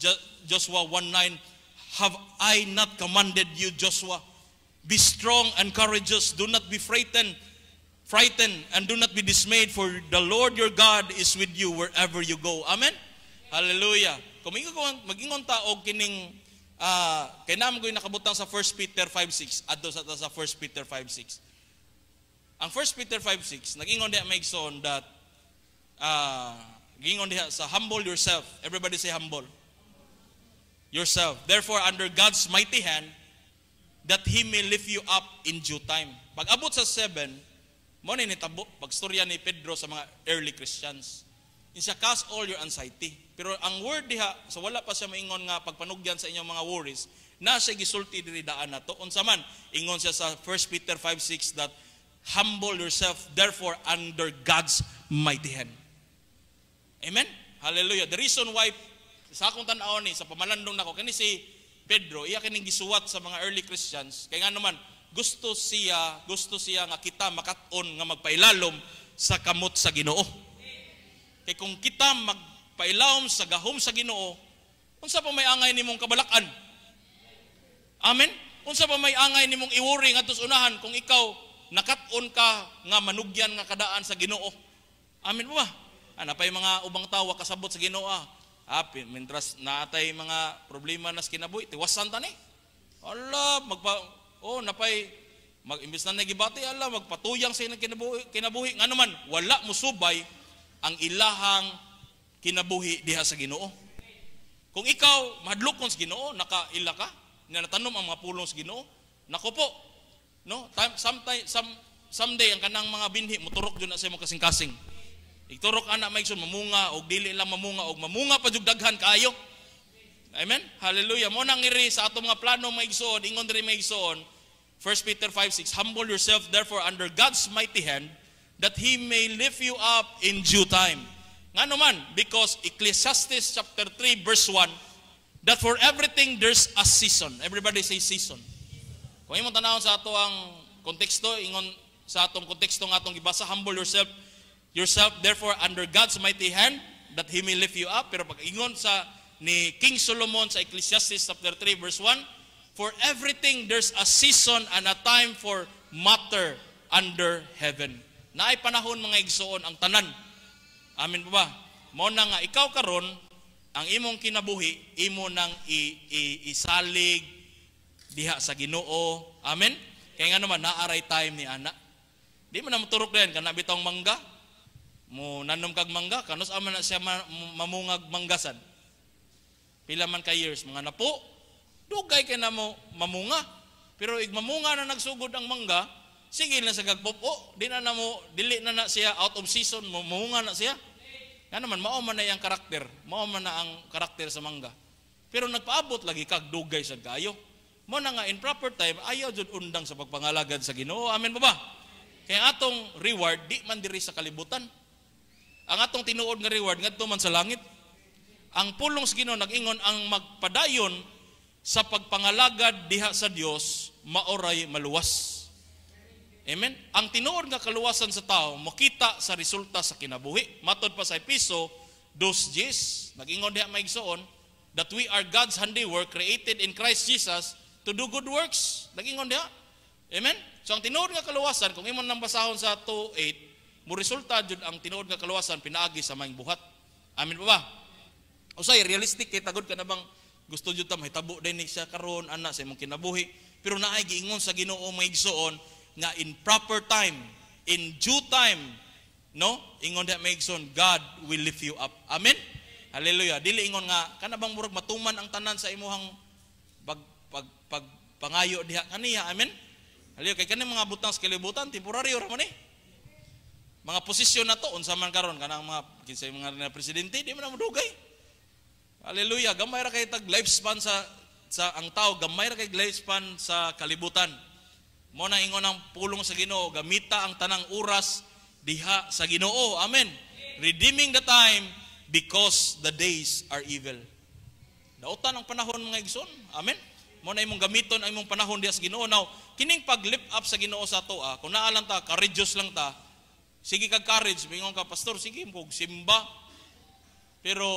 Speaker 1: Joshua 1:9, "Have I not commanded you, Joshua, be strong and courageous, do not be frightened." frightened and do not be dismayed for the Lord your God is with you wherever you go. Amen? Hallelujah kung magingon ta og kining uh, kay namo gyud nakabutang sa 1 Peter 5:6 adto sa ta sa 1 Peter 5:6 ang 1 Peter 5:6 nagingon diha maigsoon that uh, ah, gingon diha sa humble yourself everybody say humble yourself therefore under God's mighty hand that he may lift you up in due time pag abot sa 7 mo ni nitabo pagstorya ni Pedro sa mga early Christians siya cast all your anxiety. Pero ang word diha, sa so wala pa siya maingon nga pagpanugyan sa inyong mga worries, na siya gisulti diri daan na to. Unsa man, ingon siya sa 1 Peter 5:6 that humble yourself therefore under God's mighty hand. Amen. Hallelujah. The reason why sa akong tan-aw ni sa pamalandong nako kani si Pedro iya kining gisuwat sa mga early Christians kay nga naman gusto siya gusto siya nga kita makat-on nga magpailalom sa kamot sa Ginoo. Kay kung kita magpailawom sa gahom sa Ginoo, unsa pa may angay nimong kabalakan? Amen. Unsa pa may angay nimong iwuri ngadto unahan kung ikaw nakat-on ka nga manugyan nga kadaan sa Ginoo? Amen ba? Ana pay mga ubang tawo kasabot sa Ginoo. Ah, ah mintras naatay mga problema nas kinabuhi, tiwasan ta ni. Allah, magpa oh napay mag imbis na nagibati Allah magpatuyang sa kinabuhi, kinabuhi nganuman naman wala musubay ang ilahang kinabuhi diha sa Ginoo. Kung ikaw mahadlok sa Ginoo, nakaila ka, natanom ang mga pulong sa Ginoo, nako po. No? Sometimes some, someday ang kanang mga binhi moturok jud na sa imong kasing-kasing. Igturok ana maigsoon mamunga og dili lang mamunga og mamunga pa jud daghan kaayo. Amen. Hallelujah. Mo nang iri sa ato mga plano maigsoon, ingon diri maigsoon. 1 Peter 5:6 Humble yourself therefore under God's mighty hand that He may lift you up in due time. Nga naman, because Ecclesiastes chapter 3 verse 1, that for everything there's a season. Everybody say season. Kung imong tanawon sa ato ang konteksto, ingon sa atong konteksto nga atong ibasa, humble yourself, yourself therefore under God's mighty hand, that He may lift you up. Pero pag ingon sa ni King Solomon sa Ecclesiastes chapter 3 verse 1, For everything there's a season and a time for matter under heaven. Naay panahon mga igsoon ang tanan. Amin ba ba? Mao na nga ikaw karon ang imong kinabuhi imo nang i, i, isalig diha sa Ginoo. Amen. Kaya nga naman naaray time ni ana. Di man na maturok diyan kana bitong mangga. Mo nanom kag mangga kanos ama na siya mamungag manggasan. Pila man ka years mga napo. Dugay ka na mo mamunga. Pero igmamunga na nagsugod ang mangga, Sige na sa gagpupo, oh, di na na mo, dili na na siya out of season, mamunga na siya. Nga naman, mao man na iyang karakter, mao man na ang karakter sa mangga. Pero nagpaabot lagi kag dugay sa kayo. Mo na nga in proper time ayaw jud undang sa pagpangalagad sa Ginoo. Amen ba ba? Kaya atong reward di man diri sa kalibutan. Ang atong tinuod nga reward ngadto man sa langit. Ang pulong sa Ginoo nag-ingon ang magpadayon sa pagpangalagad diha sa Dios maoray maluwas. Amen? Ang tinuod nga kaluwasan sa tao, makita sa resulta sa kinabuhi. Matod pa sa Episo, 2.10, nag nagingon diha maigsoon, that we are God's handiwork created in Christ Jesus to do good works. Nagingon ingon Amen? So ang tinuod nga kaluwasan, kung imon nang basahon sa 2.8, mo resulta jud ang tinuod nga kaluwasan pinaagi sa maing buhat. Amen pa ba? Usay realistic kay tagod ka na bang gusto jud ta mahitabo din ni siya karon ana sa imong kinabuhi. Pero naay giingon sa Ginoo maigsoon, nga in proper time, in due time, no? Ingon that makes on God will lift you up. Amen? Hallelujah. Dili ingon nga kanabang bang murag matuman ang tanan sa imuhang pag pag, pag pangayo diha kaniya. Amen? Hallelujah. Kay kani mga butang sa kalibutan temporary ra man eh. Mga posisyon na to unsa man karon kanang mga kinsay mga na presidente di man dugay. Hallelujah. Gamay ra kay tag lifespan sa sa ang tao gamay ra kay lifespan sa kalibutan. Mo na ingon ang pulong sa Ginoo, gamita ang tanang oras diha sa Ginoo. Amen. Redeeming the time because the days are evil. Dautan ang panahon mga igsoon. Amen. Mo na imong gamiton ang imong panahon diha sa Ginoo. Now, kining pag-lift up sa Ginoo sa ato, ah, kung naalan ta, courageous lang ta, sige ka courage, mingon ka, pastor, sige, kog simba. Pero,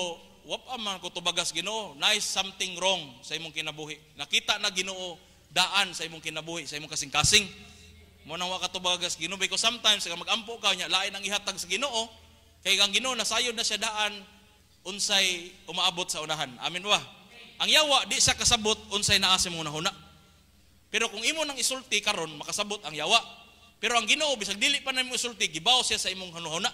Speaker 1: wap man ko tubagas Ginoo, nice something wrong sa imong kinabuhi. Nakita na Ginoo, daan sa imong kinabuhi, sa imong kasing-kasing. Mo nang wa katubagas tubagas Ginoo because sometimes kag magampo ka nya lain ang ihatag sa Ginoo, kay ang Ginoo nasayod na siya daan unsay umaabot sa unahan. Amin wa. Ang yawa di sa kasabot unsay naa sa imong nahuna. Pero kung imo nang isulti karon makasabot ang yawa. Pero ang Ginoo bisag dili pa nimo isulti, gibaw siya sa imong hunahuna.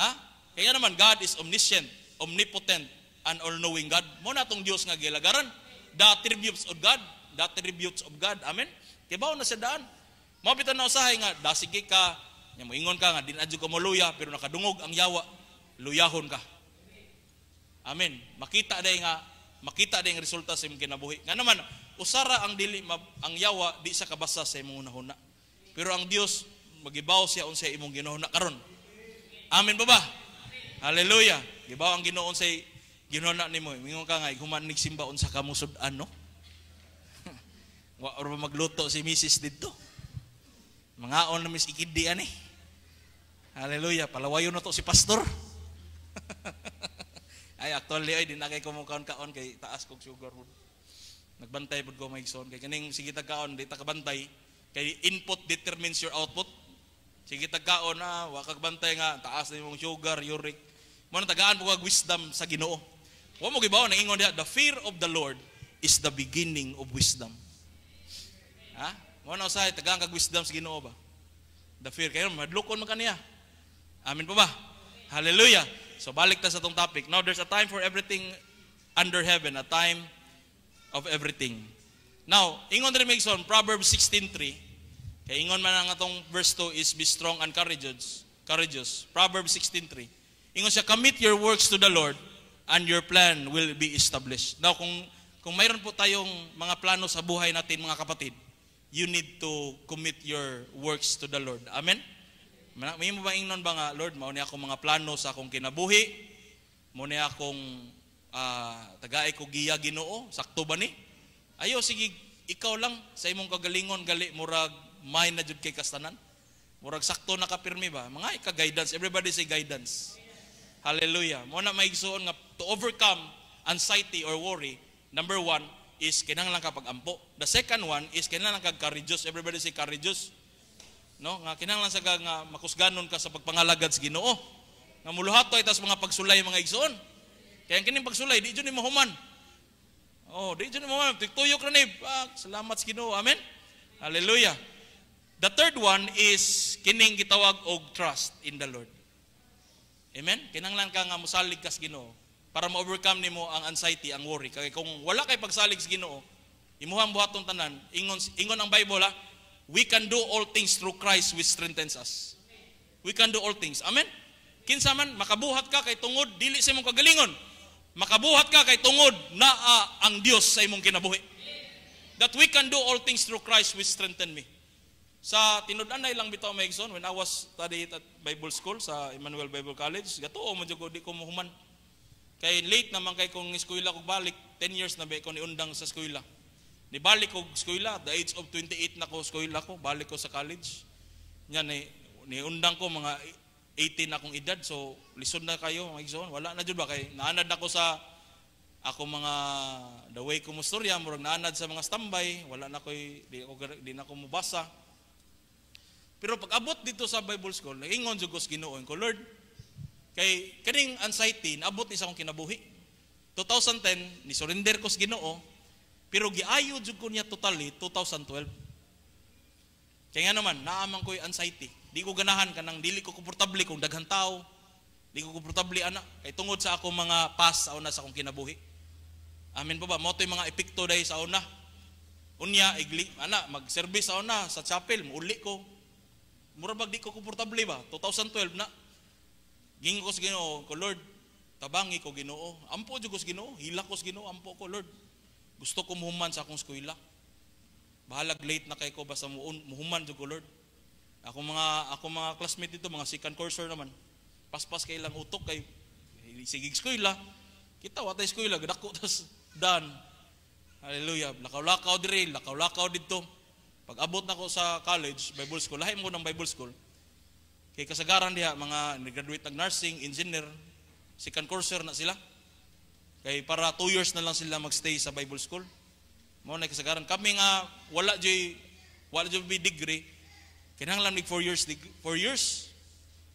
Speaker 1: Ha? Kaya naman God is omniscient, omnipotent, and all-knowing God. Mo na tong Dios nga gilagaran. The attributes of God the attributes of God. Amen? Tibaw na sa daan. Mabitan na usahay nga, dasige ka, mo ingon ka nga, dinadyo ka mo luya, pero nakadungog ang yawa, luyahon ka. Amen. Makita day nga, makita day nga resulta sa imong kinabuhi. Nga naman, usara ang dili ang yawa di sa kabasa sa imong unahuna. Pero ang Dios magibaw siya unsay imong ginuhuna karon. Amen ba ba? Hallelujah. Gibaw ang Ginoo unsay ginuhuna nimo. Mingon ka nga human nagsimba unsa ka musudan ano? Wa or magluto si Mrs. didto. on na mis ikidi ani. Eh. Hallelujah, palawayon na to si pastor. ay actually ay din na kay kumukaon kaon kay taas kog sugar Nagbantay pud ko may son kay kaning sige tagkaon di ta kabantay kay input determines your output. Sige tagkaon ah, wa kagbantay nga taas na imong sugar, uric. Mo tagaan pud wisdom sa Ginoo. Wa mo gibaw na ingon diha the fear of the Lord is the beginning of wisdom. Ha? Mo na usay tagang kag wisdom sa Ginoo ba? The fear kayo madlukon man kaniya. Amen po ba? Hallelujah. So balik ta sa tong topic. Now there's a time for everything under heaven, a time of everything. Now, ingon rin migson Proverbs 16:3. Kay ingon man ang atong verse 2 is be strong and courageous. Courageous. Proverbs 16:3. Ingon siya commit your works to the Lord and your plan will be established. Now kung kung mayroon po tayong mga plano sa buhay natin mga kapatid, you need to commit your works to the Lord. Amen? May mo ba ingnon ba nga, Lord, mauni akong mga plano sa akong kinabuhi, mauni akong uh, ah, tagaay ko giya ginoo, sakto ba ni? Ayo, sige, ikaw lang, sa imong kagalingon, gali, murag, may na jud kay kastanan. Murag sakto na kapirmi ba? Mga ika-guidance, everybody say guidance. Hallelujah. Mo na maigsuon nga to overcome anxiety or worry, number one, is kinang lang pagampo. The second one is kinang lang kag courageous. Everybody say courageous. No, nga kinang lang sa nga makusganon ka sa pagpangalagad sa Ginoo. Nga muluhat to itas mga pagsulay mga igsoon. Kaya kining pagsulay di jud ni mahuman. Oh, di jud ni mahuman. Tigtuyok na ni. Ah, salamat sa Ginoo. Amen. Hallelujah. The third one is kining gitawag og trust in the Lord. Amen. Kinang lang ka nga musalig kas Ginoo para ma-overcome nimo ang anxiety, ang worry. Kaya kung wala kay pagsalig sa Ginoo, imuhang buhaton tanan, ingon ingon ang Bible ha, we can do all things through Christ which strengthens us. We can do all things. Amen. Kinsa man makabuhat ka kay tungod dili sa imong kagalingon. Makabuhat ka kay tungod naa ang Dios sa imong kinabuhi. That we can do all things through Christ which strengthen me. Sa tinud-an na ilang bitaw maigsoon when I was studying at Bible school sa Emmanuel Bible College, gatuo mo jud ko di ko muhuman. Kay late naman kay kung eskwela ko balik, 10 years na ba ko niundang sa eskwela. balik ko eskwela, the age of 28 na ko eskwela ko, balik ko sa college. Nya ni niundang ko mga 18 akong edad, so lisod na kayo mga igsoon. Wala na jud ba kay naanad ako sa ako mga the way ko mustorya, murag naanad sa mga standby, wala na koy di, di na ko mubasa. Pero pag abot dito sa Bible school, nagingon sa ko Ginoo ko, Lord, Kay kaning anxiety naabot ni sa akong kinabuhi. 2010 ni surrender ko sa Ginoo pero giayo jud ko niya totally 2012. Kaya nga naman naaman ko yung anxiety. Di ko ganahan ka nang dili ko komportable kung daghang tao. Di ko komportable ana kay tungod sa akong mga past sa na sa akong kinabuhi. Amin pa ba? Mo mga epekto dai sa una. Unya igli ana mag-service sa una sa chapel muli ko. Mura bag di ko komportable ba? 2012 na Gingo ko sa Ginoo, ko Lord, tabangi ko Ginoo. Ampo jud ko sa Ginoo, hila ko sa Ginoo, ampo ko Lord. Gusto ko muhuman sa akong eskwela. Bahalag late na kay ko basta muun, muhuman jud ko Lord. Ako mga ako mga classmate dito, mga second courser naman. Paspas kay lang utok kay sigig eskwela. Kita watay eskwela, gadako tas dan. Hallelujah. Lakaw-lakaw diri, lakaw-lakaw dito. Pag abot na ko sa college, Bible school, lahi mo ng Bible school, Kay kasagaran diha mga graduate ng nursing, engineer, second courser na sila. Kay para 2 years na lang sila magstay sa Bible school. Mo na kasagaran kami nga wala jay wala jay degree. Kinahanglan mig 4 years 4 years.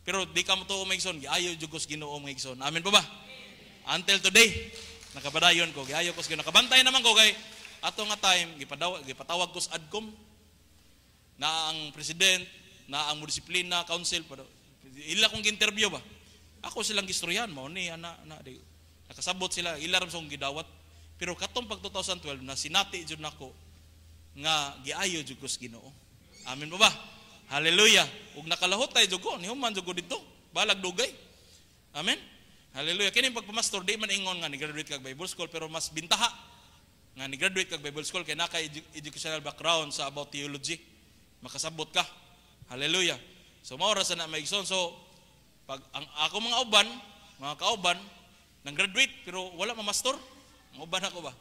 Speaker 1: Pero di ka mo to umigson, giayo jugos ko Ginoo umigson. Amen ba ba? Until today, nakabadayon ko, giayo ko Ginoo. Nakabantay naman ko kay ato nga time gipadaw gipatawag ko sa ADCOM na ang president na ang disiplina council pa ila kong interview ba ako silang gistoryan mo ni ana na di nakasabot sila ila ram song gidawat pero katong pag 2012 na sinati jud nako nga giayo jud ko Ginoo amen ba ba hallelujah ug nakalahot tay jud ko ni human jud ko didto balag dugay amen Hallelujah. Kini pagpamastor, di man ingon nga ni-graduate kag Bible school, pero mas bintaha nga ni-graduate kag Bible school kay naka educational background sa about theology. Makasabot ka. Hallelujah. So mao ra sana na So pag ang ako mga uban, mga kauban nang graduate pero wala man master, ang uban ako ba?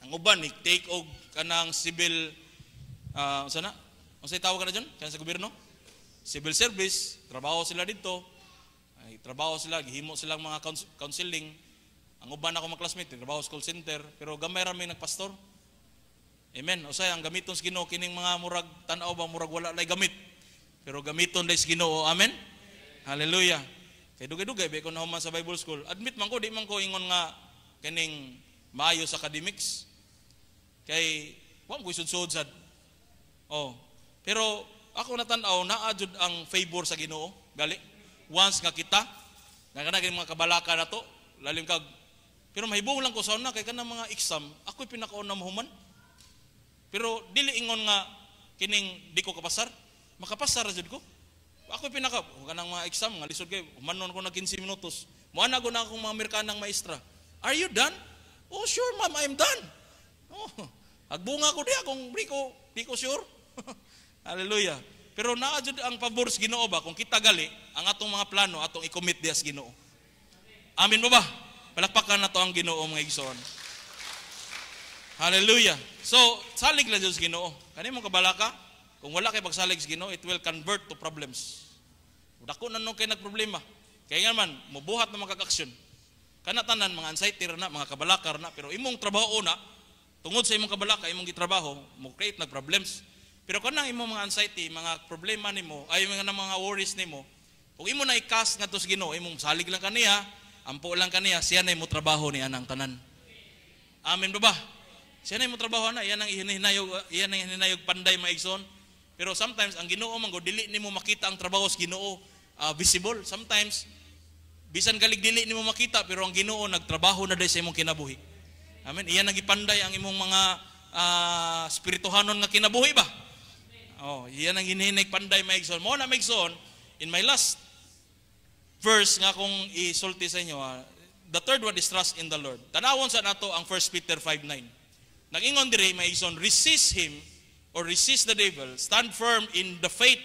Speaker 1: Ang uban ni take og kanang civil uh, ah, sana? Unsay tawag kana diyon? Kan sa gobyerno? Civil service, trabaho sila dito. Ay, trabaho sila, gihimo silang mga counseling. Ang uban ako mga classmate, trabaho sa call center, pero gamay ra may nagpastor. Amen. O say, ang gamiton sa Ginoo kining mga murag tan-aw ba murag wala lay gamit. Pero gamiton lay sa Ginoo. Amen. Hallelujah. Kay dugay-dugay ba ko na sa Bible school. Admit man ko di man ko ingon nga kaning maayo sa academics. Kay wa ko isud-sud sad. Oh. Pero ako natan-aw na jud ang favor sa Ginoo. Gali. Once nga kita nagana kini mga kabalaka nato, to, lalim kag pero mahibaw lang ko sa una kay kanang mga exam, ako'y pinakauna mahuman. Pero dili ingon nga kining di ko kapasar, makapasar jud ko. Ako pinaka kanang mga exam nga lisod kay umanon ko na 15 minutos. Moana ko na akong mga Amerikanang maestra. Are you done? Oh sure ma'am, I'm done. Oh, agbunga ko di akong briko. di ko sure. Hallelujah. Pero naa jud ang pabor sa Ginoo ba kung kita gali ang atong mga plano atong i-commit dias Ginoo. Amen ba ba? Palakpakan na to ang Ginoo mga igsoon. Hallelujah. So, salig lang Diyos Ginoo. Kani mong kabalaka, kung wala kay pagsalig sa Ginoo, it will convert to problems. Dako na nung kay nagproblema. Kaya nga man, mubuhat na magkakaksyon. Kana tanan mga anxiety na, mga kabalaka na, pero imong trabaho na, tungod sa imong kabalaka, imong gitrabaho, mo create nag problems. Pero nang imong mga anxiety, mga problema nimo, ay mga mga worries nimo, kung imo na i-cast ngadto sa Ginoo, imong salig lang kaniya, ampo lang kaniya, siya na imong trabaho ni anang tanan. Amen ba ba? Siya na yung trabaho na, yan ang hininayog, ah, yan ang hininayog panday maigson. Pero sometimes, ang ginoo man dili ni mo makita ang trabaho sa ginoo uh, visible. Sometimes, bisan galig dili ni mo makita, pero ang ginoo nagtrabaho na dahil sa imong kinabuhi. Amen? Iyan nagipanday ang imong mga uh, spirituhanon nga kinabuhi ba? Oh, iyan ang hinihinay panday maigson. Mo na maigson, in my last verse nga kung isulti sa inyo, uh, the third one is trust in the Lord. Tanawon sa nato ang 1 Peter 5.9. Nagingon may son, resist him or resist the devil, stand firm in the faith,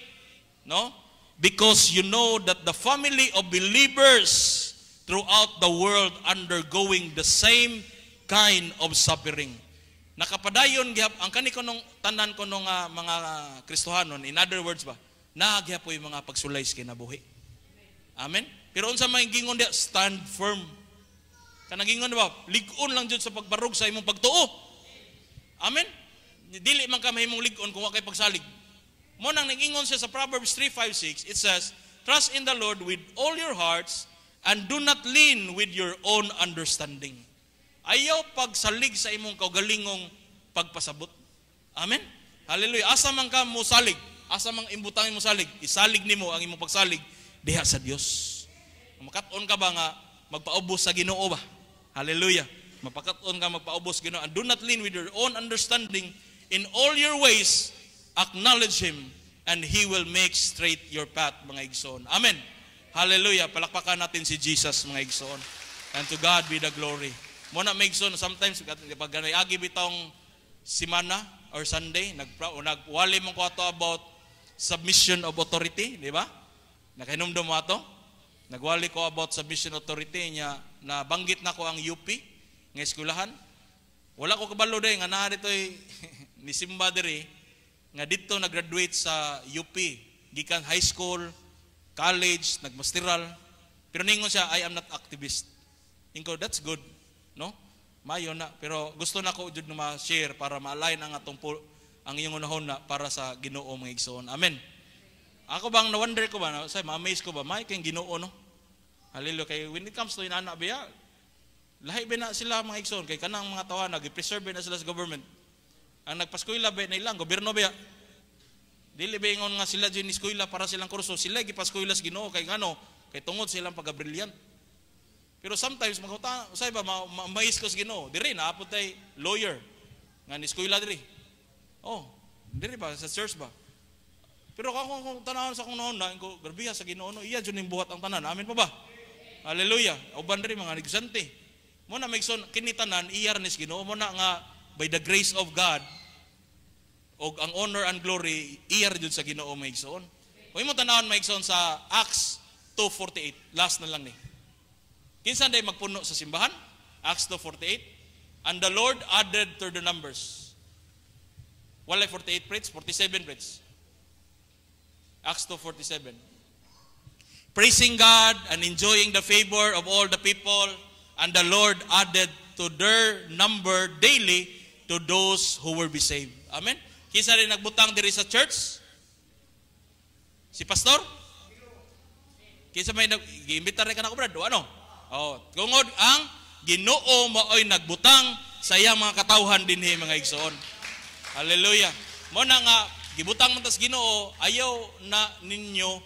Speaker 1: no? Because you know that the family of believers throughout the world undergoing the same kind of suffering. Nakapadayon gihap ang kani ko nung tanan ko nung uh, mga Kristohanon, in other words ba, naagya po yung mga pagsulay sa kinabuhi. Amen? Pero unsa may gingon diya, stand firm. Kanang gingon ba, ligon lang jud sa pagbarug sa imong pagtuo. Amen? Dili man ka mahimong ligon kung wa kay pagsalig. Mo nang nag-ingon siya sa Proverbs 3:5-6, it says, "Trust in the Lord with all your hearts and do not lean with your own understanding." Ayaw pagsalig sa imong kaugalingong pagpasabot. Amen? Hallelujah. Asa man ka mo salig, asa man imbutangin mo salig, isalig nimo ang imong pagsalig diha sa Dios. Makaton ka ba nga magpaubos sa Ginoo ba? Hallelujah. Mapakaton ka magpaubos Ginoo. And do not lean with your own understanding. In all your ways, acknowledge Him and He will make straight your path, mga igsoon. Amen. Hallelujah. Palakpakan natin si Jesus, mga igsoon. And to God be the glory. mo na mga igsoon, sometimes, pag ganayagi bitong semana or Sunday, nagpra, o nagwali mo ko ato about submission of authority, di ba? Nakainumdum mo ato. Nagwali ko about submission authority niya, banggit na ko ang UP ng eskulahan. Wala ko kabalo day nga naa ditoy ni Simba diri nga dito nag-graduate sa UP gikan high school, college, nagmasteral. Pero ningon siya, I am not activist. Inko, that's good. No? Mayo na. Pero gusto na ko jud na share para ma-align ang atong ang iyong unahon na para sa Ginoo mga igsoon. Amen. Ako bang na-wonder ko ba, na, say, ma-amaze ko ba, may kayong Ginoo, no? Hallelujah. Kay when it comes to inana ba, Lahi na sila mga igsoon, kay kanang mga tawa, nag-preserve na sila sa government. Ang nagpaskoy ba na ilang, gobyerno ba? Dili ba ingon nga sila dyan iskuila para silang kurso, sila gipaskuila las ginoo, kay ngano kay tungod silang pagka-brilliant. Pero sometimes, maghuta usay ba, ma ma mais ko sa ginoo, diri, naapot tay lawyer, nga niskuila diri. Oh, diri ba, sa church ba? Pero kung, kung tanawan sa kung noon na, grabe sa ginoo, no, iya dyan buhat ang tanan, amen pa ba? Hallelujah. Uban rin mga negsante. Mo na maigsoon kinitanan iyar nis Ginoo mo na nga by the grace of God og ang honor and glory iyar jud sa Ginoo may maigsoon. Kung mo tanawon maigsoon sa Acts 2:48, last na lang ni. Kinsa day magpuno sa simbahan? Acts 2:48. And the Lord added to the numbers. Walay 48 priests, 47 priests. Acts 2:47. Praising God and enjoying the favor of all the people. And the Lord added to their number daily to those who will be saved. Amen? Kisa rin nagbutang diri sa church? Si pastor? Kisa may giimbitar rin ka na ko, Brad? Ano? Oh, tungod ang ginoo maoy nagbutang sa iyang mga katawhan din he, mga igsoon. Hallelujah. Mo na nga, gibutang man tas ginoo, ayaw na ninyo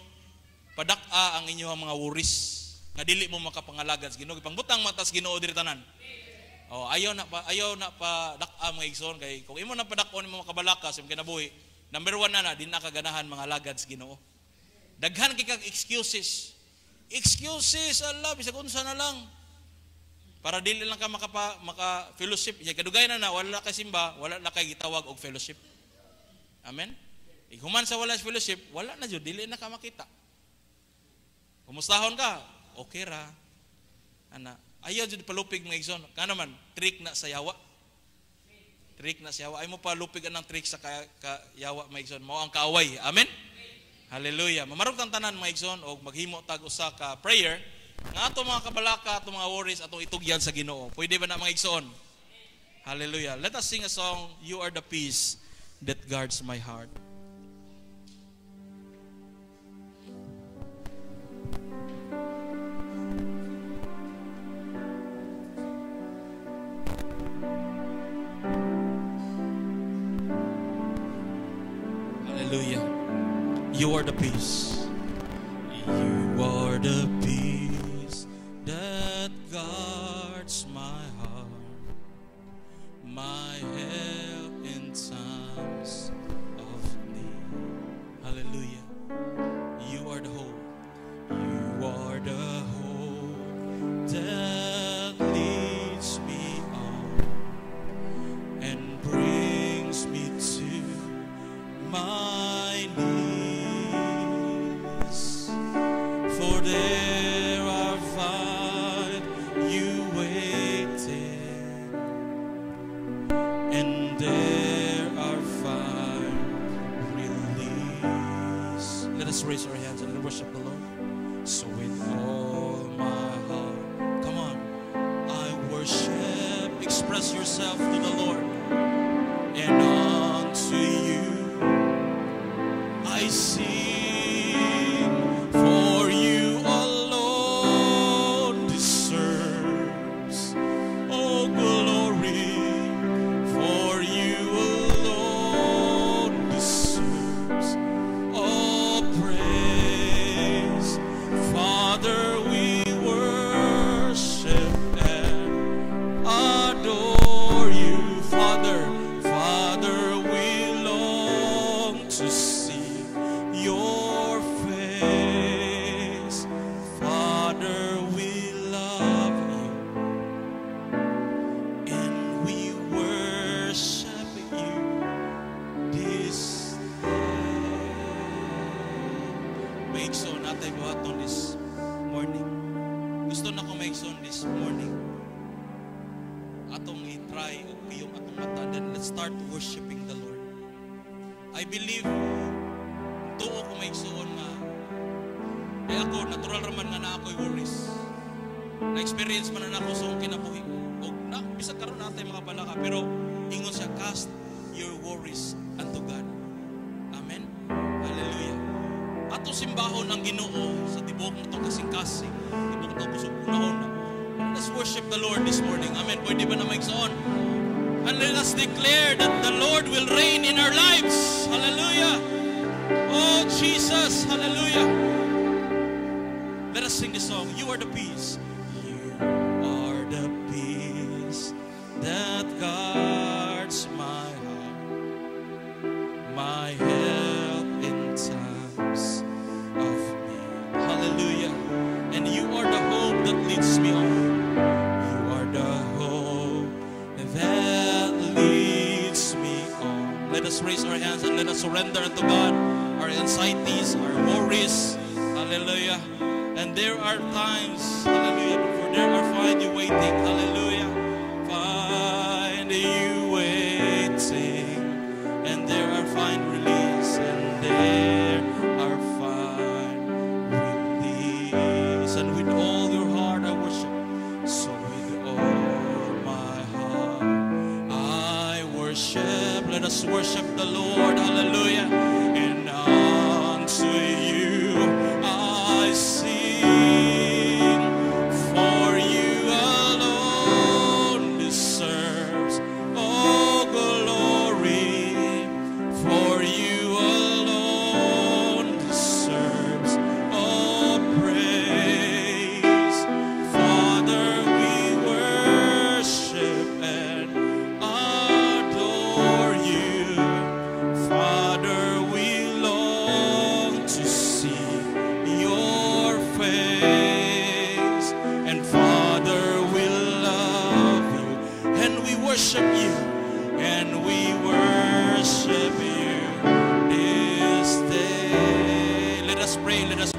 Speaker 1: padak-a ang inyong mga wuris nga dili mo makapangalagad sa Ginoo pangbutang mata sa Ginoo diri tanan oh ayaw na pa ayaw na pa dak-a mga igsoon kay kung imo na padakon mo makabalaka sa kinabuhi number one na na din nakaganahan mga lagad sa Ginoo daghan kay kag excuses excuses Allah bisag unsa na lang para dili lang ka makapa, maka fellowship ya kadugay na na wala ka simba wala na kay gitawag og fellowship amen Iguman sa wala fellowship wala na jud dili na ka makita Kumustahon ka okay ra. Ana, ayo jud palupig mga igsoon. Kana man, trick na sa yawa. Trick na sa yawa. Ay mo palupig anang trick sa ka, ka yawa mga igsoon. Mao ang kaway. Amen. Hallelujah. Mamarog tang tanan mga igsoon og maghimo tag usa ka prayer nga ato mga kabalaka, ato mga worries, ato itugyan sa Ginoo. Pwede ba na mga igsoon? Hallelujah. Let us sing a song, You Are the Peace that Guards My Heart. You are the peace. You are the Lord this morning. Amen. Pwede ba na magsoon? And let us declare that the Lord will reign in our lives.
Speaker 2: Hallelujah. Oh, Jesus. Hallelujah. Let us sing the song, You Are the Peace. hard times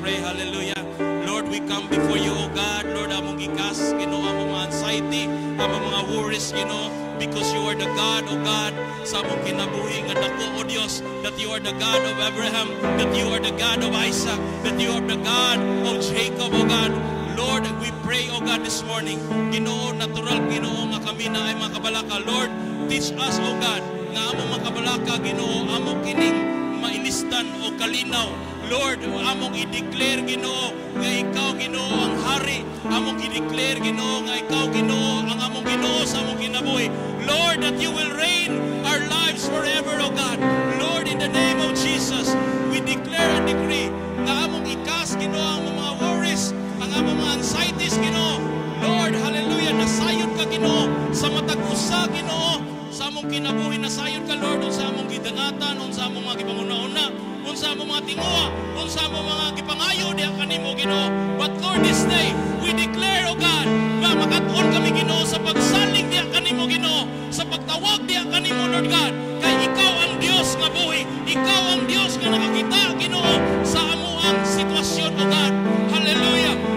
Speaker 2: pray. Hallelujah. Lord,
Speaker 1: we come before you, O God. Lord, among gikas, Ginoo, among mga anxiety, among mga worries, Ginoo, because you are the God, O God, sa among kinabuhi nga dako, O Dios, that
Speaker 2: you are the God of Abraham, that you are the God of Isaac, that you are the God of Jacob,
Speaker 1: O God. Lord, we pray, O God, this morning, Ginoo, natural, Ginoo, nga kami na ay mga kabalaka. Lord, teach us, O God, nga among mga kabalaka, Ginoo, among kining mailistan o kalinaw Lord, among i-declare Ginoo nga ikaw Ginoo ang hari, among i-declare Ginoo nga ikaw Ginoo ang among Ginoo sa among
Speaker 2: kinabuhi. Lord, that you will reign our lives forever, O God. Lord, in the name of Jesus, we declare and decree na among ikas Ginoo ang mga worries,
Speaker 1: ang among mga anxieties Ginoo. Lord, hallelujah, nasayod ka Ginoo sa matag usa Ginoo sa among kinabuhi nasayod ka Lord sa among gidangatan unsa among mga gipangunauna unsa mo mga tinguha, kung mo mga gipangayo diha kanimo Ginoo. But Lord this day, we declare O God, nga makat kami Ginoo sa pagsalig diha kanimo Ginoo, sa pagtawag diha kanimo Lord God, kay ikaw ang Dios nga buhi, ikaw
Speaker 2: ang Dios nga nakakita Ginoo sa amo sitwasyon O God. Hallelujah.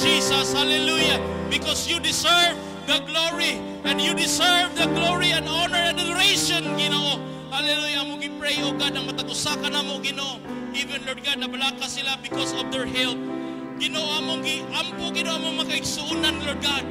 Speaker 2: Jesus. Hallelujah. Because you deserve the glory and
Speaker 1: you deserve the glory and honor and adoration, Ginoo. Hallelujah. Mo pray o God ang matag-usa ka namo Ginoo. Even Lord God nabalaka sila because of their help. Ginoo among gi ampo Ginoo among makaigsuonan Lord God.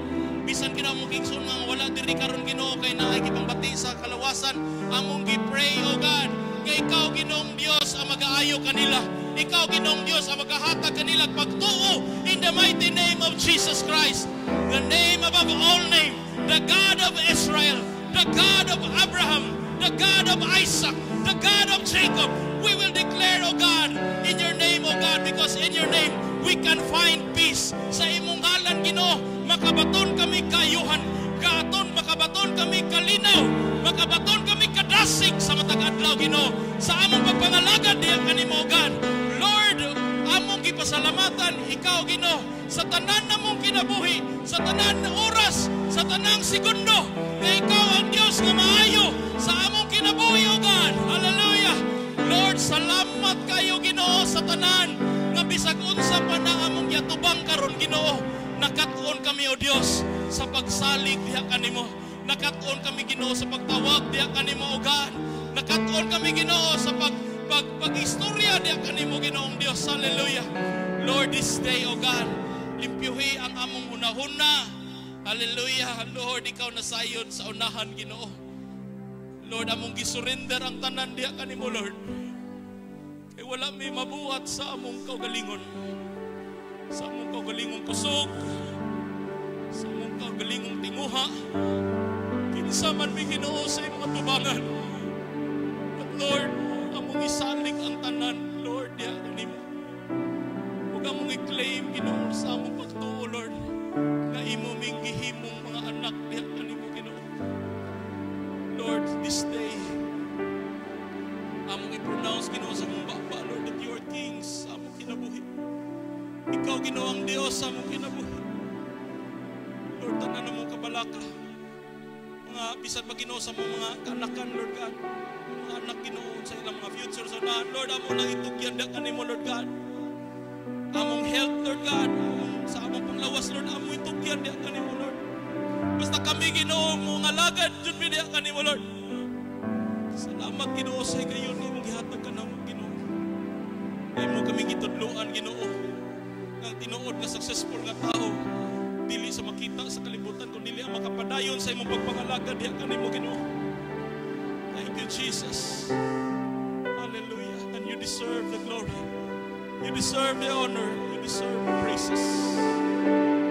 Speaker 1: Bisan Ginoo among igsuon nga wala diri karon Ginoo kay naa gipangbati sa kalawasan. Among gipray, pray o God kay ikaw Ginoong Dios ang mag-aayo kanila. Ikaw Ginoong Dios ang magahatag kanila pagtuo in the mighty name of Jesus Christ, the name above all name, the God
Speaker 2: of Israel, the God of Abraham, the God of Isaac, the God of
Speaker 1: Jacob. We will declare, O God, in your name, O God, because in your name we can find peace. Sa imong ngalan, Gino, makabaton kami kayuhan, kaaton makabaton kami kalinaw, makabaton kami kadasig sa matag adlaw, Gino. Sa among pagpangalagad diyang kanimo, God, pasalamatan ikaw Ginoo sa tanan na mong kinabuhi, sa tanan na oras, sa tanang segundo
Speaker 2: na ikaw ang Dios nga maayo sa among kinabuhi o God. Hallelujah.
Speaker 1: Lord, salamat kayo Ginoo sa tanan nga bisag unsa pa na among yatubang karon Ginoo. Nakatuon kami o Dios sa pagsalig diha kanimo. Nakatuon kami Ginoo sa pagtawag diha kanimo o God. Nakatuon kami Ginoo sa pag pagpagistorya niya kanimo ginoong Dios. Hallelujah. Lord, this day, O God, limpyuhi ang among unahuna. Hallelujah. Lord, ikaw na sayon sa unahan, ginoo. Lord, among gisurrender ang tanan diya kanimo, Lord. Kay wala may mabuhat sa among kaugalingon. Sa among kaugalingon kusog, sa among kaugalingon tinguha,
Speaker 2: kinsa man may ginoo sa imong tubangan. But Lord,
Speaker 1: among isalig ang tanan, Lord, ya, ni mo. Huwag among i-claim, Ginoo, sa among pagtuo, Lord, na imo ming gihimong mga anak, ya, ni mo,
Speaker 2: Ginoo. Lord, this day, among i-pronounce, Ginoo, sa mong baba, Lord, that you are kings, among kinabuhi. Ikaw, Ginoo, ang
Speaker 1: Diyos, among kinabuhi. Lord, tanan mo kabalaka. Lord, mga bisan maginoo sa mga, mga kanakan, Lord God. Yung mga anak ginoo sa ilang mga future sa Lord, amo lang itugyan da mo, Lord God. Among health, Lord God. Among, sa among panglawas, Lord, amo itugyan da mo, Lord. Basta kami ginoo mo nga lagad jud mi da mo, Lord. Salamat ginoo sa kayo ni mong
Speaker 2: gihatag kanamo ginoo. Kay mo kami gitudloan ginoo. Nang tinuod nga successful nga tao dili sa makita sa kalibutan kundi nga makapadayon sa imong pagpangalaga diha kanimo Ginoo. Thank you Jesus. Hallelujah. And you deserve the glory. You deserve the honor. You deserve the praises.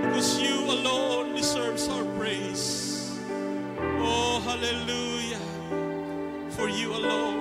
Speaker 2: Because you alone deserves our praise. Oh, hallelujah. For you alone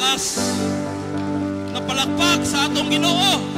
Speaker 2: lakas na palakpak sa atong ginoo.